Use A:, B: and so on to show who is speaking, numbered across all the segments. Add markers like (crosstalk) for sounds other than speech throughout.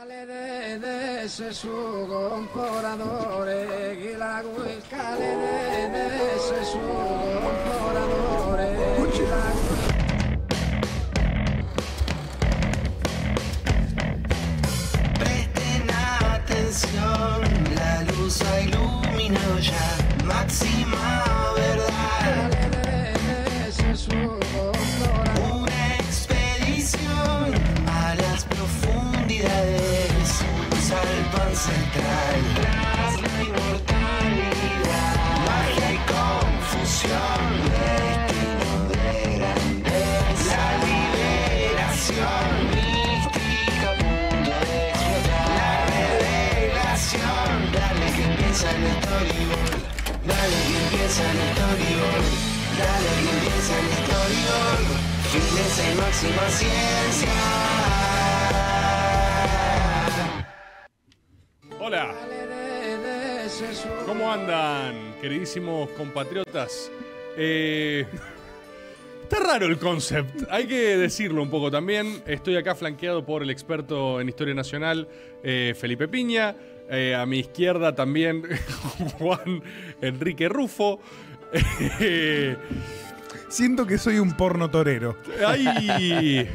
A: Sale de, ese su comprador y el de, de ese su comprador.
B: Eguila atención, la luz ha iluminado ya, máxima.
A: la Inmortalidad, magia y confusión, destino de grandeza, la liberación mística, punto de explotar, la revelación. Dale que empieza el storyboard,
B: dale que empieza el storyboard, dale que empieza el storyboard, fines y máxima ciencia. ¿Cómo andan, queridísimos compatriotas? Eh, (laughs) está raro el concept, hay que decirlo un poco también. Estoy acá flanqueado por el experto en Historia Nacional, eh, Felipe Piña. Eh, a mi izquierda también (laughs) Juan
C: Enrique Rufo. Siento que soy un porno torero. ¡Ay!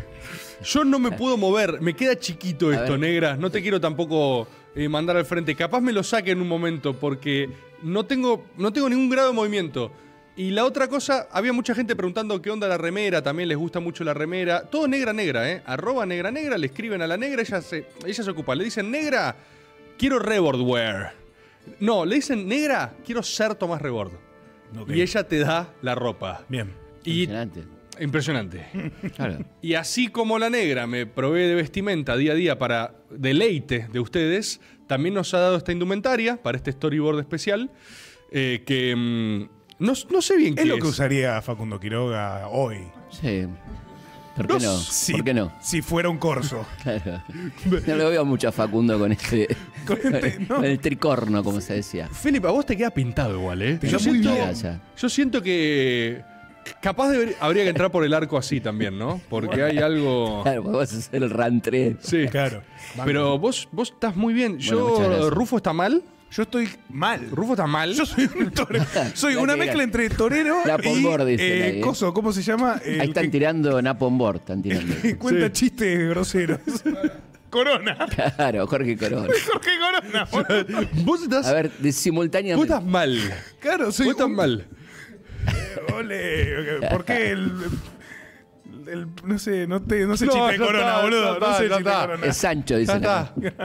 C: Yo no me puedo mover, me queda chiquito
B: esto, negra. No te quiero tampoco mandar al frente. Capaz me lo saque en un momento porque no tengo, no tengo ningún grado de movimiento. Y la otra cosa, había mucha gente preguntando qué onda la remera, también les gusta mucho la remera. Todo negra negra, ¿eh? Arroba negra negra, le escriben a la negra, ella se, ella se ocupa. Le dicen negra, quiero wear No, le dicen negra, quiero ser Tomás Reward. Y ella te da la ropa. Bien. Y Impresionante. Y así como la negra me provee de vestimenta día a día para deleite de ustedes, también nos ha dado esta indumentaria para este storyboard especial eh, que mm, no, sé bien qué es. lo que usaría
C: Facundo Quiroga hoy.
A: Sí. ¿Por qué no?
C: Si, fuera un corso. (laughs)
A: claro. No le veo mucho a Facundo con este. (laughs) con, este, el tricorno, como se decía.
C: Felipe, a vos te
B: queda pintado igual, ¿eh? yo siento que capaz de, habría que entrar por el arco así también, ¿no? Porque hay algo. Claro, vos vas hacer el run Sí. Claro. Pero vos, vos estás muy bien. Yo, ¿Rufo está mal? Yo estoy mal. ¿Rufo está mal?
C: Yo soy un torero. (laughs) Soy una mezcla entre torero y eh, ¿eh? coso,
A: ¿cómo se llama? Ahí están tirando Napombor. están tirando. cuenta chistes groseros. (laughs) Corona. Claro, Jorge Corona.
C: (laughs) Jorge Corona.
A: Vos estás, A ver, de- vos estás mal. Claro, soy Vos estás mal
C: ole, ¿por qué el, no sé, no, te, no se chiste corona, boludo. no sé está. Es Sancho,
A: dice.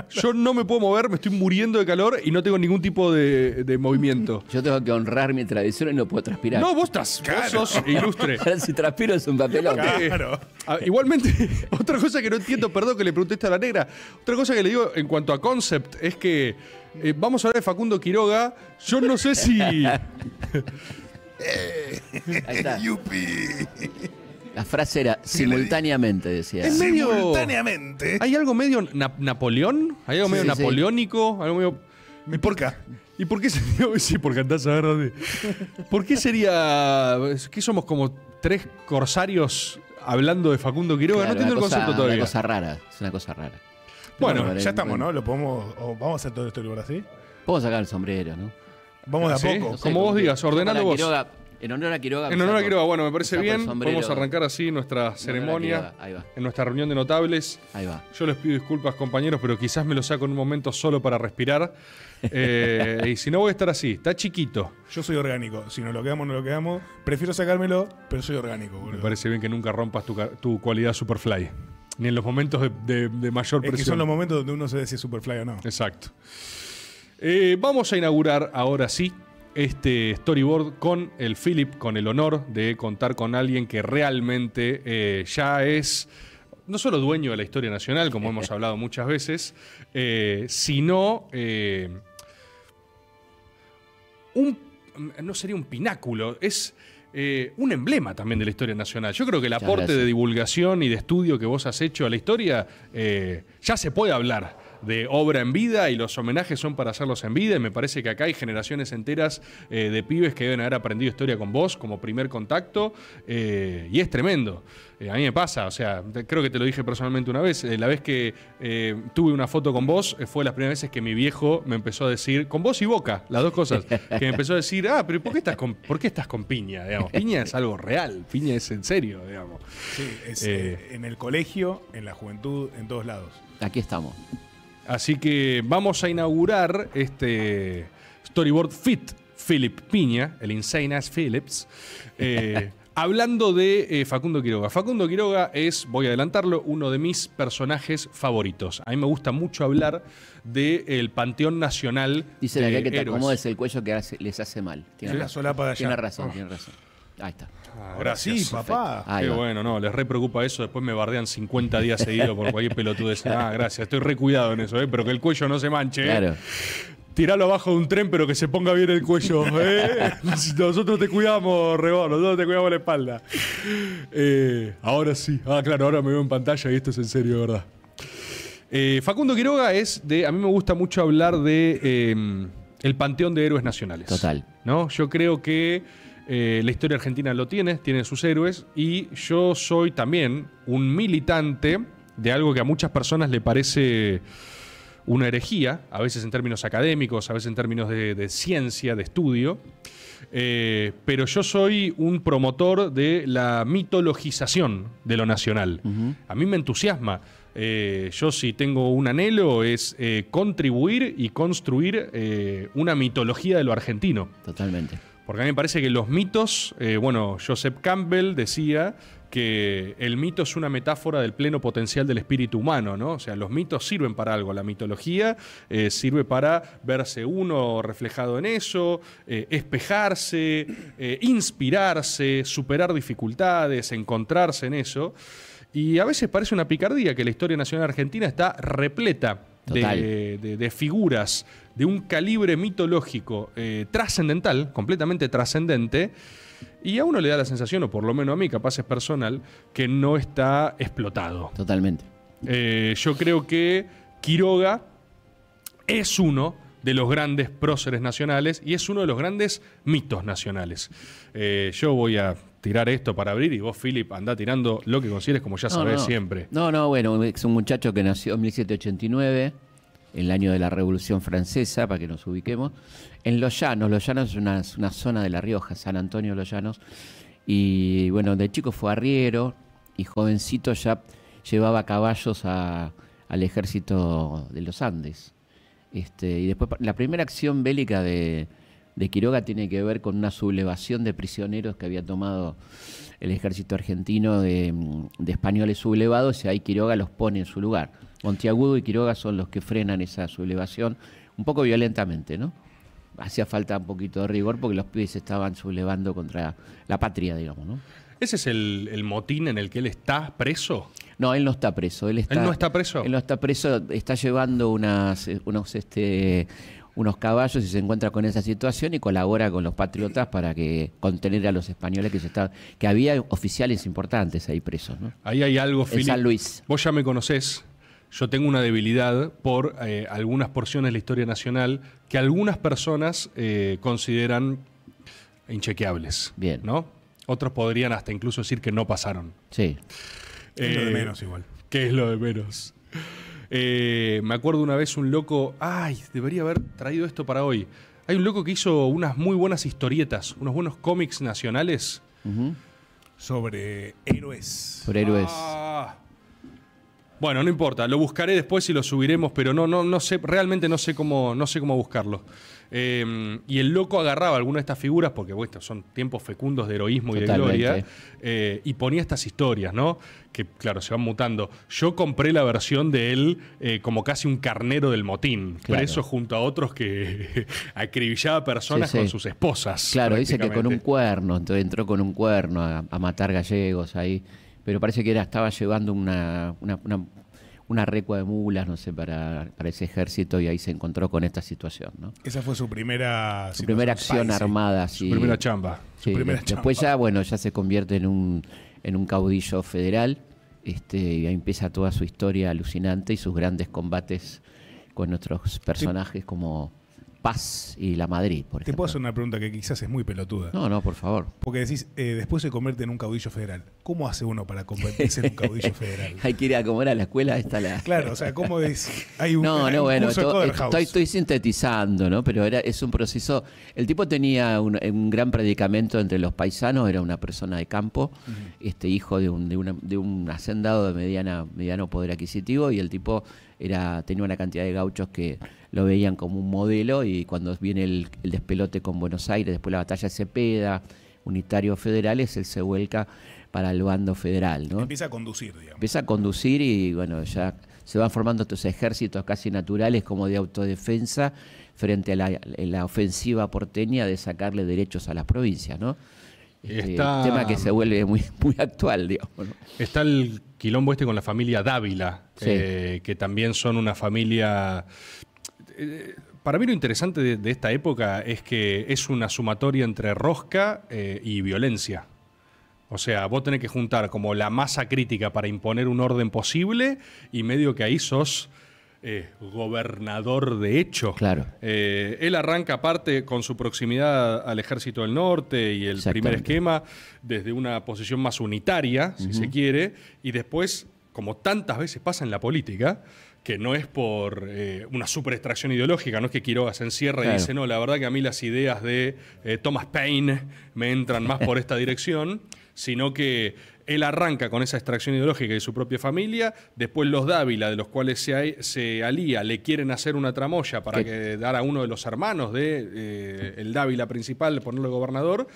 B: Yo no me puedo mover, me estoy muriendo de calor y no tengo ningún tipo de, movimiento.
A: Yo tengo que honrar mi tradición y no puedo transpirar. No, vos, estás? claro. sos (laughs) ilustre.
B: si transpiro es un papelón. Claro. Ah, igualmente, (laughs) otra cosa que no entiendo, perdón que le pregunté esta a la negra, otra cosa que le digo en cuanto a concept es que eh, vamos a hablar de Facundo Quiroga. Yo no
A: sé si. (laughs) Ahí está. (laughs) La frase era simultáneamente, decía. Simultáneamente. ¿Hay algo medio
B: Napoleón? ¿Hay algo medio napoleónico? ¿Algo medio... Mi porca. ¿Y por qué sería.? (laughs) Sí, por cantar a ver ¿Por qué sería.? ¿Qué somos como tres
A: corsarios hablando de Facundo Quiroga? no entiendo el concepto todavía. Es Una cosa rara, es una cosa rara. Bueno, Ya estamos,
C: ¿no? Lo podemos. vamos a hacer todo esto lugar así.
A: Podemos sacar el sombrero, ¿no? Vamos de a poco. como vos digas, ordenando vos. en honor a Quiroga. En honor a Quiroga, bueno, me parece bien. Vamos a arrancar
B: así nuestra ceremonia. Ahí va. En nuestra reunión de notables. Ahí va. Yo les pido disculpas, compañeros, pero quizás me lo saco en un momento solo para respirar. Eh, y si no, voy a estar así. Está
C: chiquito. Yo soy orgánico. Si nos lo quedamos, no lo quedamos. Prefiero sacármelo, pero soy orgánico, boludo. Me parece bien que nunca rompas tu, cualidad Superfly. Ni en los momentos de, mayor presión. Es que son los momentos donde uno se dice Superfly o no.
B: Exacto. Eh, vamos a inaugurar ahora sí este storyboard con el Philip, con el honor de contar con alguien que realmente eh, ya es no solo dueño de la historia nacional, como hemos (laughs) hablado muchas veces, eh, sino un, no sería un pináculo, es... un emblema también de la historia nacional. Yo creo que el aporte de divulgación y de estudio que vos has hecho a la historia ya se puede hablar de obra en vida y los homenajes son para hacerlos en vida. Y me parece que acá hay generaciones enteras eh, de pibes que deben haber aprendido historia con vos como primer contacto eh, y es tremendo. Eh, a mí me pasa, o sea, creo que te lo dije personalmente una vez. la vez que tuve una foto con vos fue las primeras veces que mi viejo me empezó a decir, con vos y boca, las dos cosas,
A: que me empezó
B: a decir, ah, pero ¿por qué estás con, piña? piña es algo real, piña es en serio,
C: digamos. en el colegio, en la juventud, en todos lados.
A: Aquí
B: estamos. Así que vamos a inaugurar este Storyboard Fit, Philip Piña, el Insane As Phillips. Eh, (laughs) hablando de eh, Facundo Quiroga. Facundo Quiroga es, voy a adelantarlo, uno de mis personajes favoritos. A mí me gusta mucho hablar del el Panteón Nacional. dice que te acomodes
A: el cuello que les hace mal. Tiene la razón. solapa de razón, ah. tiene razón. Ahí está. Ah, ahora sí, papá. Qué
B: bueno, no, les re preocupa eso. Después me bardean 50 días seguidos por cualquier pelotudez. (laughs) Ah, gracias, estoy re cuidado en eso, ¿eh? pero que el cuello no se manche. Eh. Claro. Tiralo abajo de un tren, pero que se ponga bien el cuello. (laughs) ¿eh? nosotros te cuidamos, Rebón, nosotros te cuidamos la espalda. Eh, ahora sí. Ah, claro, ahora me veo en pantalla y esto es en serio, verdad. Eh, Facundo Quiroga es de. A mí me gusta mucho hablar de. el panteón de héroes nacionales. Total. ¿no? Yo creo que eh, la historia argentina lo tiene, tiene sus héroes. Y yo soy también un militante de algo que a muchas personas le parece una herejía, a veces en términos académicos, a veces en términos de, ciencia, de estudio. Eh, pero yo soy un promotor de la mitologización de lo nacional. A mí me entusiasma. Eh, yo si tengo un anhelo es contribuir y construir una mitología de lo argentino. Totalmente. Porque a mí me parece que los mitos, eh, bueno, Joseph Campbell decía que el mito es una metáfora del pleno potencial del espíritu humano, ¿no? O sea, los mitos sirven para algo, la mitología eh, sirve para verse uno reflejado en eso, eh, espejarse, inspirarse, superar dificultades, encontrarse en eso. Y a veces parece una picardía que la historia nacional argentina está repleta de, figuras de un calibre mitológico eh, trascendental, completamente trascendente, y a uno le da la sensación, o por lo menos a mí, capaz es personal, que no está explotado. Totalmente. Eh, yo creo que Quiroga es uno de los grandes próceres nacionales y es uno de los grandes mitos nacionales. Eh, yo voy a tirar esto para abrir y vos, Philip, andá tirando lo que consideres, como ya sabés siempre.
A: No, no, bueno, es un muchacho que nació en 1789, el año de la Revolución Francesa, para que nos ubiquemos, en Los Llanos. Los Llanos es una, zona de La Rioja, San Antonio Los Llanos. Y bueno, de chico fue arriero y jovencito ya llevaba caballos al ejército de los Andes. Este, y después la primera acción bélica de, de Quiroga tiene que ver con una sublevación de prisioneros que había tomado el ejército argentino de, mm, españoles sublevados y ahí Quiroga los pone en su lugar. Montiagudo y Quiroga son los que frenan esa sublevación un poco violentamente, ¿no? Hacía falta un poquito de rigor porque los pibes estaban sublevando contra la patria, digamos, ¿no?
B: ¿Ese es el, motín en el que él está preso?
A: No, él no está preso. Él, ¿Él no está preso? Él no está preso, está llevando unas, eh, unos, este, unos caballos y se encuentra con esa situación y colabora con los patriotas para que contener a los españoles que se que había oficiales importantes ahí presos.
B: Ahí hay algo, final. San Luis. Vos ya me conocés. Yo tengo una debilidad por eh, algunas porciones de la historia nacional que algunas personas eh, consideran inchequeables. Bien. ¿No? Otros podrían hasta incluso decir que no pasaron. Sí. es lo de eh, menos igual. qué es lo de menos.
A: Eh,
B: me acuerdo una vez un loco, ay, debería haber traído esto para hoy. Hay un loco que hizo unas muy buenas historietas, unos buenos cómics nacionales. Sobre
A: héroes. Sobre héroes. Ah.
B: Bueno, no importa, lo buscaré después y lo subiremos, pero no, no, no sé, realmente no sé cómo, no sé cómo buscarlo. Em, y el loco agarraba alguna de estas figuras, porque son tiempos fecundos de heroísmo y de gloria, eh, y ponía estas historias, ¿no? Que claro, se van mutando. Yo compré la versión de él eh, como casi un carnero del motín, preso junto a otros que (laughs) acribillaba personas con sus esposas. Claro, dice que con un
A: cuerno, entonces entró con un cuerno a, matar gallegos ahí pero parece que era, estaba llevando una, una, una recua de mulas, no sé, para, para ese ejército y ahí se encontró con esta situación, ¿no?
C: Esa fue su primera... Su primera acción armada, Su primera chamba. primera después
A: ya, bueno, ya se convierte en un, en un caudillo federal este, y ahí empieza toda su historia alucinante y sus grandes combates con nuestros personajes como Paz y la Madrid, por ejemplo.
C: Te puedo hacer una pregunta que quizás es muy pelotuda. No, no, por favor. Porque decís, eh, después se convierte en un caudillo federal. ¿Cómo hace
A: uno para convertirse en un caudillo (laughs) federal? Hay que ir a la escuela, está la... Claro, o sea, ¿cómo
C: es? Hay un, no, no, bueno, estoy,
A: sintetizando, ¿no? Pero era, es un proceso... El tipo tenía un, gran predicamento entre los paisanos, era una persona de campo, este hijo de un, de, hacendado de mediana, mediano poder adquisitivo, y el tipo era, tenía una cantidad de gauchos que lo veían como un modelo y cuando viene el, despelote con Buenos Aires, después la batalla de Cepeda, unitarios federales, él se vuelca para el bando federal. ¿no? Empieza a conducir, digamos. Empieza a conducir y bueno, ya se van formando estos ejércitos casi naturales como de autodefensa frente a la, ofensiva porteña de sacarle derechos a las provincias, ¿no? Este, tema que se vuelve muy, muy actual,
B: digamos. Está el quilombo este con la familia Dávila, eh, que también son una familia eh, para mí lo interesante de, esta época es que es una sumatoria entre rosca eh, y violencia. O sea, vos tenés que juntar como la masa crítica para imponer un orden posible y medio que ahí sos... Eh, gobernador de hecho. Claro. él arranca aparte con su proximidad al ejército del norte y el primer esquema desde una posición más unitaria, si se quiere, y después, como tantas veces pasa en la política, que no es por eh, una super extracción ideológica, no es que Quiroga se encierra y dice, no, la verdad que a mí las ideas de eh, Thomas Paine me entran más por esta dirección, sino que él arranca con esa extracción ideológica de su propia familia, después los Dávila, de los cuales se, se alía, le quieren hacer una tramoya para que dar a uno de los hermanos de eh, el Dávila principal, ponerlo gobernador.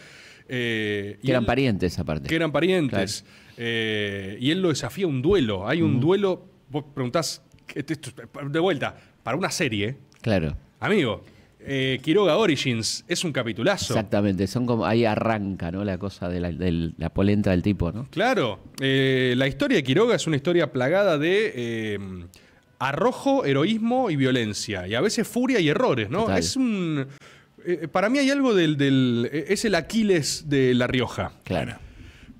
B: que eran
A: parientes aparte. Que eran parientes.
B: y él lo desafía un duelo. Hay un duelo, vos preguntás de vuelta, para una serie. Claro. Amigo, eh, Quiroga Origins es un capitulazo.
A: Exactamente, son como ahí arranca ¿no? la cosa de la, polenta del tipo, ¿no?
B: Claro, eh, la historia de Quiroga es una historia plagada de em, arrojo, heroísmo y violencia, y a veces furia y errores, ¿no? Es un... Eh, para mí hay algo del, del... E, es el Aquiles de La Rioja. Claro.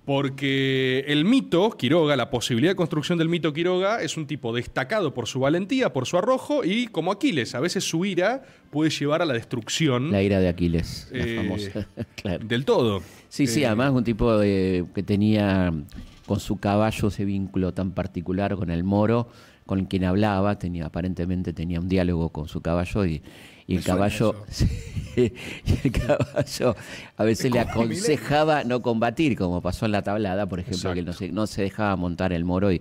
B: Porque el mito Quiroga, la posibilidad de construcción del mito Quiroga, es un tipo destacado por su valentía, por su arrojo y como Aquiles. A veces su ira
A: puede llevar a la destrucción. La ira de Aquiles, la eh, famosa. (laughs) Del todo. Sí, sí, eh, además un tipo que tenía con su caballo ese vínculo tan particular con el moro, con quien hablaba, tenía, aparentemente tenía un diálogo con su caballo y (laughs) y el caballo... a veces le aconsejaba no combatir, como pasó en la tablada, por ejemplo, que no se, no se dejaba montar el moro y,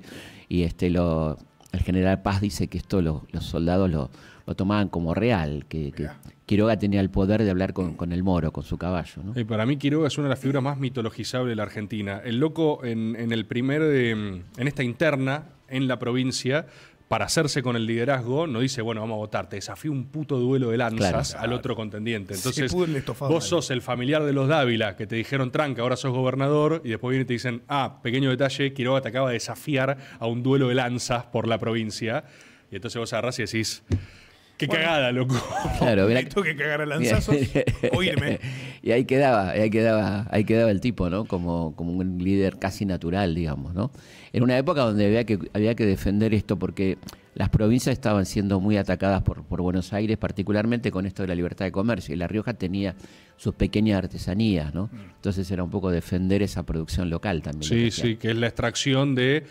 A: este lo, el general Paz dice que esto los soldados lo, lo, tomaban como real, que, Quiroga tenía el poder de hablar con, el moro, con su caballo. ¿no?
B: Y eh, para mí Quiroga es una de las figuras más mitologizables de la Argentina. El loco en, en el primer, em, en esta interna en la provincia, para hacerse con el liderazgo, no dice, bueno, vamos a votar, te desafío un puto duelo de lanzas al otro contendiente. Entonces, vos sos el familiar de los Dávila, que te dijeron tranca, ahora sos gobernador, y después vienen y te dicen, ah, pequeño detalle, Quiroga te acaba de desafiar a un duelo de lanzas por la provincia. Y entonces vos agarrás y decís, Qué cagada, loco. (laughs) Claro, mira. que cagar lanzazos (laughs) o
A: Y ahí quedaba, ahí quedaba, ahí quedaba el tipo, ¿no? Como, como un líder casi natural, digamos, ¿no? En una época donde había que, había que defender esto porque las provincias estaban siendo muy atacadas por, por Buenos Aires, particularmente con esto de la libertad de comercio. Y La Rioja tenía sus pequeñas artesanías, ¿no? Mm. Entonces era un poco defender esa producción local también. Sí, sí,
C: que es
B: la extracción de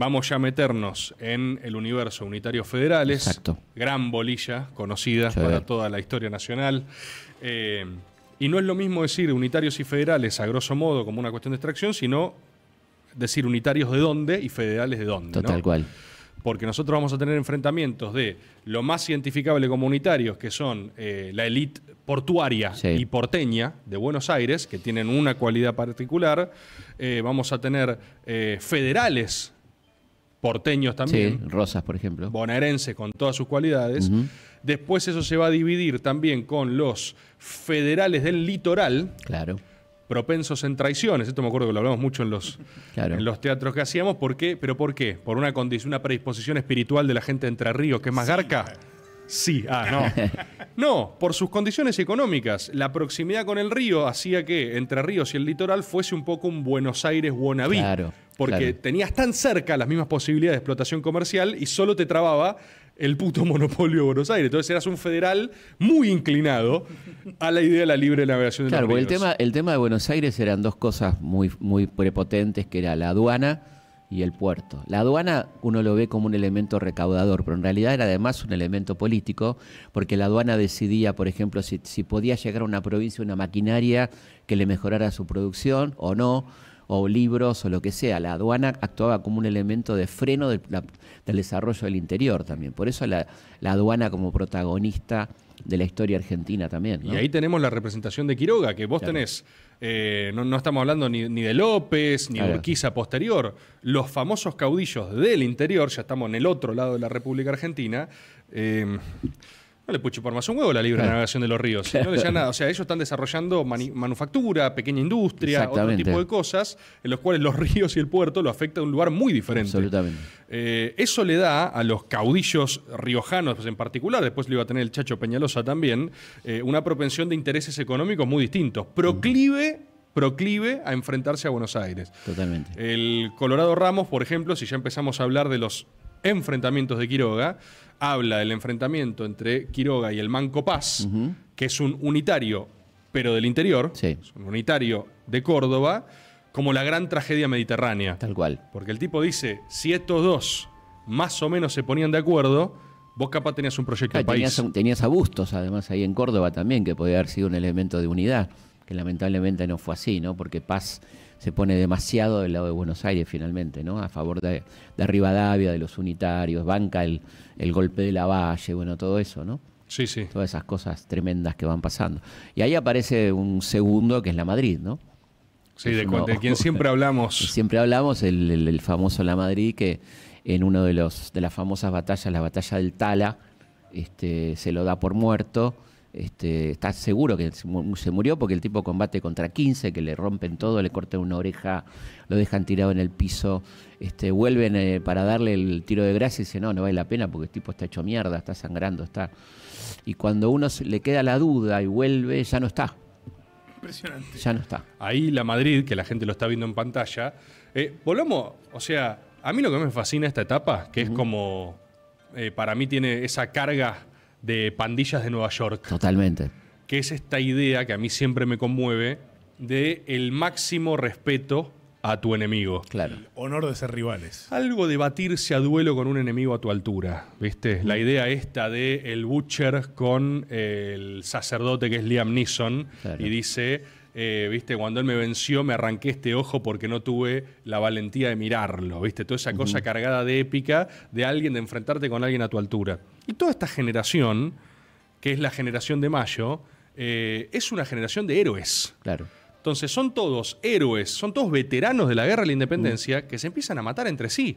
B: Vamos ya a meternos en el universo Unitarios Federales. Exacto. Gran bolilla conocida para toda la historia nacional. Eh, y no es lo mismo decir unitarios y federales a grosso modo como una cuestión de extracción, sino decir unitarios de dónde y federales de dónde. Total cual. Porque nosotros vamos a tener enfrentamientos de lo más identificable como unitarios, que son eh, la élite portuaria y porteña de Buenos Aires, que tienen una cualidad particular. Eh, vamos a tener federales porteños también.
A: Sí, Rosas, por ejemplo.
B: Bonaerense con todas sus cualidades. Después eso se va a dividir también con los federales del litoral. Claro. Propensos en traiciones. Esto me acuerdo que lo hablamos mucho en los, en los teatros que hacíamos. ¿Por qué? ¿Pero por qué? ¿Por una condición, una predisposición espiritual de la gente de Entre Ríos, que es más sí. garca? Sí, ah, no. (laughs) No, por sus condiciones económicas. La proximidad con el río hacía que Entre Ríos y el litoral fuese un poco un Buenos Aires wannabe. Claro porque tenías tan cerca las mismas posibilidades de explotación comercial y solo te trababa el puto (laughs) monopolio de Buenos Aires. Entonces eras un federal muy inclinado a la idea de la libre navegación de Claro, el tema,
A: el tema de Buenos Aires eran dos cosas muy, muy prepotentes, que era la aduana y el puerto. La aduana uno lo ve como un elemento recaudador, pero en realidad era además un elemento político, porque la aduana decidía, por ejemplo, si, si podía llegar a una provincia una maquinaria que le mejorara su producción o no o libros o lo que sea. La aduana actuaba como un elemento de freno del, desarrollo del interior también. Por eso la, aduana como protagonista de la historia argentina también. Y ahí
B: tenemos la representación de Quiroga, que vos tenés, eh, no, estamos hablando ni, de López, ni de Urquiza posterior, los famosos caudillos del interior, ya estamos en el otro lado de la República Argentina. Eh, le pucho por más un huevo la libre navegación de los ríos. No nada. O sea, ellos están desarrollando manufactura, pequeña industria, otro tipo de cosas, en los cuales los ríos y el puerto lo afecta a un lugar muy diferente. Absolutamente. Eh, eso le da a los caudillos riojanos pues, en particular, después lo iba a tener el Chacho Peñalosa también, eh, una propensión de intereses económicos muy distintos. Proclive proclive a enfrentarse a Buenos Aires. Totalmente. El Colorado Ramos, por ejemplo, si ya empezamos a hablar de los enfrentamientos de Quiroga, habla del enfrentamiento entre Quiroga y el Manco Paz, que es un unitario, pero del interior, es un unitario de Córdoba, como la gran tragedia mediterránea. Tal cual. Porque el tipo dice, si estos dos más o menos se ponían de acuerdo, Vos capaz tenías un proyecto ah, de país. Tenías,
A: tenías a Bustos, además, ahí en Córdoba también, que podía haber sido un elemento de unidad, que lamentablemente no fue así, ¿no? Porque Paz se pone demasiado del lado de Buenos Aires finalmente, ¿no? A favor de, Rivadavia, de los unitarios, banca el, golpe de la valle, bueno, todo eso, ¿no? Sí, sí. Todas esas cosas tremendas que van pasando. Y ahí aparece un segundo que es la Madrid, ¿no?
B: Sí, de, quien siempre
A: (laughs) hablamos. siempre hablamos, el, famoso La Madrid, que en una de, los, de las famosas batallas, la batalla del Tala, este, se lo da por muerto este, está seguro que se murió porque el tipo combate contra 15, que le rompen todo, le cortan una oreja, lo dejan tirado en el piso, este, vuelven eh, para darle el tiro de gracia y dicen, no, no vale la pena porque el tipo está hecho mierda, está sangrando, está... Y cuando uno le queda la duda y vuelve, ya no está. Impresionante. Ya no está.
B: Ahí la Madrid, que la gente lo está viendo en pantalla, eh, o sea, a mí lo que me fascina esta etapa, que es como, eh, para mí tiene esa carga de pandillas de Nueva York.
A: Totalmente.
B: Que es esta idea que a mí siempre me conmueve de el máximo respeto a tu enemigo. Claro.
C: honor de ser rivales.
B: Algo de batirse a duelo con un enemigo a tu altura, ¿viste? La mm. idea esta de el Butcher con el sacerdote que es Liam Neeson y dice eh, ¿viste? Cuando él me venció, me arranqué este ojo porque no tuve la valentía de mirarlo, ¿viste? Toda esa cosa cargada de épica de alguien, de enfrentarte con alguien a tu altura. Y toda esta generación, que es la generación de Mayo, eh, es una generación de héroes. Claro. Entonces son todos héroes, son todos veteranos de la guerra de la independencia que se empiezan a matar entre sí.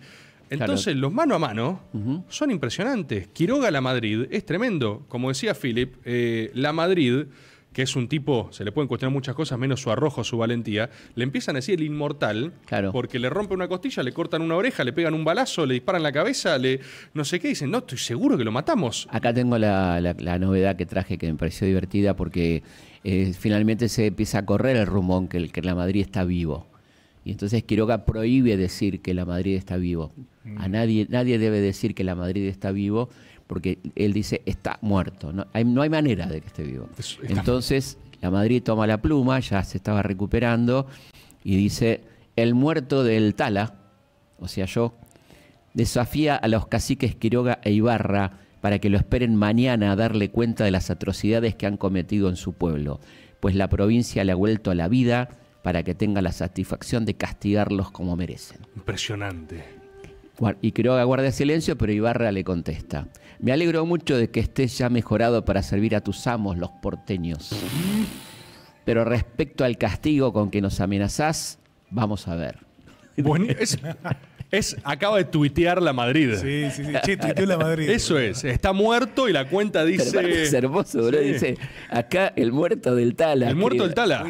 B: Entonces, los mano a mano son impresionantes. Quiroga la Madrid es tremendo. Como decía Philip, eh, la Madrid que es un tipo, se le pueden cuestionar muchas cosas, menos su arrojo, su valentía, le empiezan a decir el inmortal, porque le rompe una costilla, le cortan una oreja, le pegan un balazo, le disparan la cabeza, le
A: no sé qué, dicen, no, estoy seguro que lo matamos. Acá tengo la, novedad que traje que me pareció divertida porque eh, finalmente se empieza a correr el rumón que, que la Madrid está vivo. Y entonces Quiroga prohíbe decir que la Madrid está vivo. A mm. nadie, nadie debe decir que la Madrid está vivo porque él dice, está muerto, no hay, no hay manera de que esté vivo. Entonces, la Madrid toma la pluma, ya se estaba recuperando, y dice, el muerto del Tala, o sea yo, desafía a los caciques Quiroga e Ibarra para que lo esperen mañana a darle cuenta de las atrocidades que han cometido en su pueblo, pues la provincia le ha vuelto a la vida para que tenga la satisfacción de castigarlos como merecen.
B: Impresionante
A: y creo que guarda silencio, pero Ibarra le contesta. Me alegro mucho de que estés ya mejorado para servir a tus amos, los porteños. Pero respecto al castigo con que nos amenazás, vamos a ver. Bueno,
B: es, acaba de tuitear la Madrid. Sí, sí, sí. tuiteó la Madrid. Eso es. Está muerto y la cuenta dice. Es hermoso, bro. Dice,
A: acá el muerto del Tala. El muerto del Tala.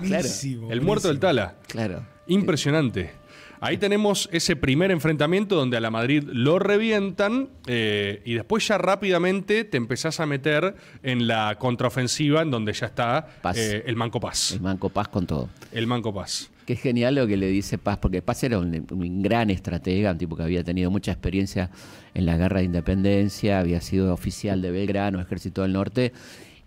A: El muerto del Tala. Claro.
B: Impresionante. Ahí tenemos ese primer enfrentamiento donde a la Madrid lo revientan eh, y después ya rápidamente te empezás a meter en la contraofensiva en donde ya está eh, el Manco Paz.
A: El Manco Paz con todo.
B: El Manco Paz.
A: Qué genial lo que le dice Paz, porque Paz era un, gran estratega, un tipo que había tenido mucha experiencia en la guerra de independencia, había sido oficial de Belgrano, Ejército del Norte,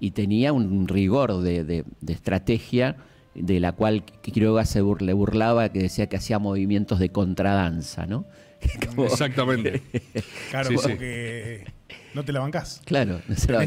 A: y tenía un rigor de estrategia de la cual Quiroga se le burlaba, que decía que hacía movimientos de contradanza, ¿no? (laughs) Exactamente. (laughs) claro,
C: que no te la bancás. Claro, no se la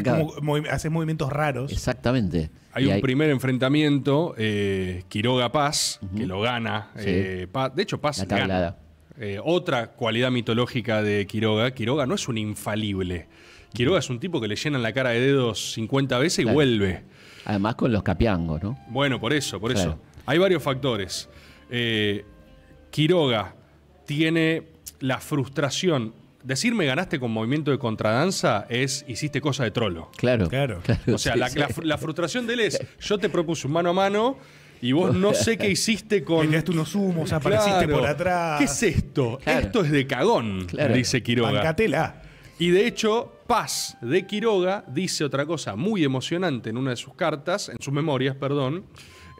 C: haces movimientos raros.
A: Exactamente. Hay un primer enfrentamiento,
B: eh, Quiroga-Paz, que lo gana. Eh, de hecho, Paz gana. Eh, otra cualidad mitológica de Quiroga, Quiroga no es un infalible. Quiroga es un tipo que le llenan la cara de dedos 50 veces y vuelve.
A: Además con los capiangos, ¿no?
B: Bueno, por eso, por eso. Hay varios factores. Eh, Quiroga tiene la frustración. Decirme ganaste con movimiento de contradanza es hiciste cosa de trolo.
A: Claro. Claro. o sea, la,
B: frustración de él es yo te propuse un mano a mano y vos no sé qué
C: hiciste con. Peleaste unos humos, apareciste por atrás. ¿Qué es esto? Esto
B: es de cagón, dice Quiroga.
C: Bancatela. Y de
B: hecho, Paz de Quiroga dice otra cosa muy emocionante en una de sus cartas, en sus memorias, perdón,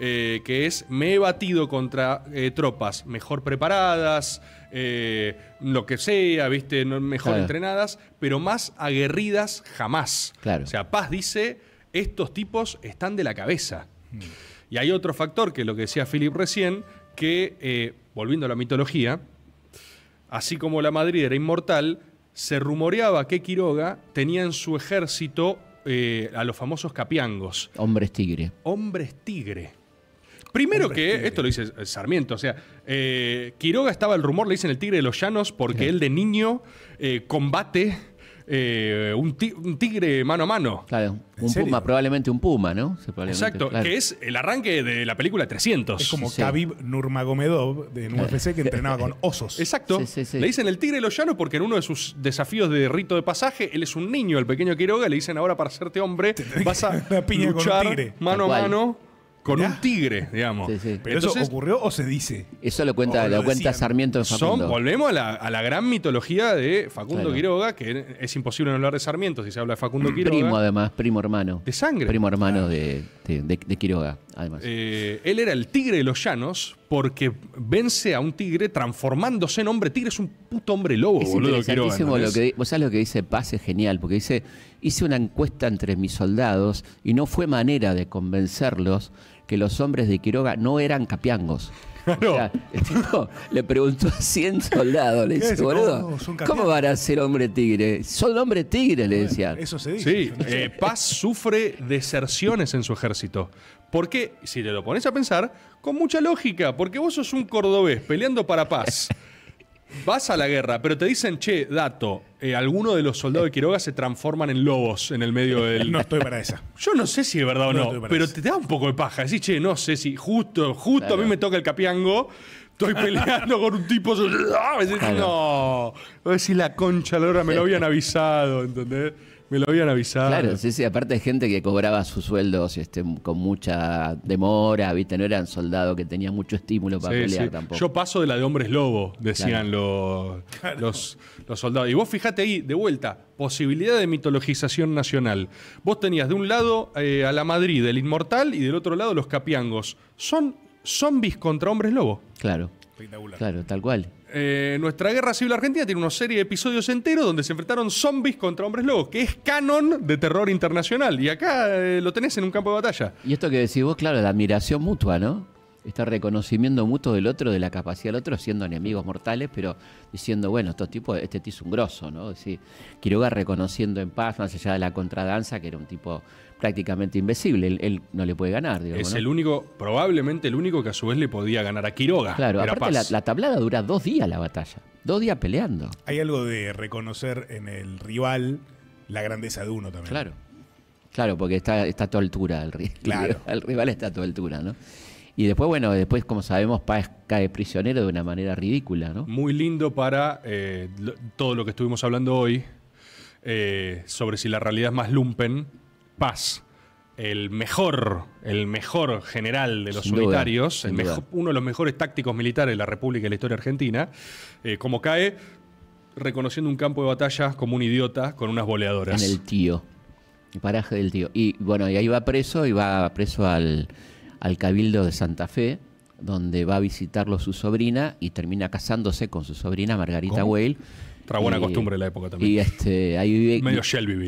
B: eh, que es me he batido contra eh, tropas mejor preparadas, eh, lo que sea, viste, mejor entrenadas, pero más aguerridas jamás. Claro. O sea, Paz dice, estos tipos están de la cabeza. Mm. Y hay otro factor que lo que decía Philip recién, que volviendo a la mitología, así como la Madrid era inmortal, se rumoreaba que Quiroga tenía en su ejército eh, a los famosos capiangos.
A: Hombres tigre.
B: Hombres tigre. Primero que, esto lo dice Sarmiento, o sea, eh, Quiroga estaba el rumor, le dicen el tigre de los llanos, porque él de niño eh, combate eh, un,
A: tigre mano a mano. Claro, un puma, probablemente un puma, ¿no? Exacto, que es
B: el arranque de la película 300. Es como Khabib
C: Nurmagomedov de UFC que entrenaba con osos. Exacto, le
B: dicen el tigre llano porque en uno de sus desafíos de rito de pasaje, él es un niño, el pequeño Quiroga, le dicen ahora para hacerte hombre vas a piña mano a
C: mano
A: con un tigre, digamos. Pero eso
C: ocurrió o se dice.
A: Eso lo cuenta, lo, cuenta Sarmiento en Facundo.
B: volvemos a la, gran mitología de Facundo Quiroga, que es imposible no hablar de Sarmiento si se habla de Facundo Quiroga. Primo,
A: además, primo hermano. De sangre. Primo hermano ah. de, Quiroga, además.
B: Eh, él era el tigre de los llanos porque vence a un tigre transformándose en hombre tigre. Es un puto hombre lobo, es boludo. Quiroga, lo que,
A: vos sabés lo que dice Paz, es genial, porque dice, hice una encuesta entre mis soldados y no fue manera de convencerlos que los hombres de Quiroga no eran capiangos. (laughs) el tipo le preguntó a 100 soldados, le dice, ¿cómo van a ser hombre tigre? Son hombre tigre, le decía. Eso
C: se
B: dice. Sí, eh, Paz sufre deserciones en su ejército. Porque, si te lo pones a pensar, con mucha lógica, porque vos sos un cordobés peleando para paz vas a la guerra, pero te dicen, che, dato, algunos de los soldados de Quiroga se transforman en lobos en el medio del. No estoy para esa. Yo no sé si es verdad o no, pero te, da un poco de paja. Decís, che, no sé si justo, justo a mí me toca el capiango. Estoy peleando con un tipo. No. Voy a decir la concha, Lora, me lo habían avisado, ¿entendés? Me lo
A: habían avisado. Claro, sí, sí. Aparte de gente que cobraba sus sueldos este, con mucha demora, ¿viste? No eran soldados que tenían mucho estímulo para pelear tampoco. Yo
B: paso de la de hombres lobo, decían los, los, soldados. Y vos fijate ahí, de vuelta, posibilidad de mitologización nacional. Vos tenías de un lado eh, a la Madrid, el inmortal, y del otro lado los capiangos. Son zombies contra hombres lobo.
A: Claro. Claro, tal cual.
B: Eh, nuestra guerra civil argentina tiene una serie de episodios enteros donde se enfrentaron zombies contra hombres lobos, que es canon de terror internacional. Y acá eh, lo tenés en un campo de batalla.
A: Y esto que decís vos, claro, la admiración mutua, ¿no? este reconocimiento mutuo del otro, de la capacidad del otro, siendo enemigos mortales, pero diciendo, bueno, estos tipos, este tío es un grosso, ¿no? Quiroga reconociendo en paz, más allá de la contradanza, que era un tipo prácticamente invisible. él, no le puede ganar. Digamos, es el
B: único,
C: probablemente el único que a su vez le podía ganar a Quiroga. Claro, aparte
A: la, tablada dura dos días la batalla, dos días peleando.
C: Hay algo de reconocer en el rival la grandeza de
A: uno también. Claro, claro, porque está, está a tu altura el rival. Claro. El rival está a tu altura, ¿no? Y después, bueno, después, como sabemos, Paz cae prisionero de una manera ridícula, ¿no? Muy
B: lindo para eh, todo lo que estuvimos hablando hoy eh, sobre si la realidad es más lumpen. Paz, el mejor, el mejor general de los unitarios, uno de los mejores tácticos militares de la República y la historia argentina, eh, como cae reconociendo un campo de batalla como un idiota con unas boleadoras. En el tío,
A: el paraje del tío. Y bueno, y ahí va preso y va preso al al Cabildo de Santa Fe, donde va a visitarlo su sobrina y termina casándose con su sobrina Margarita Whale. Otra buena eh, costumbre en la época también. Y este, ahí vive. Medio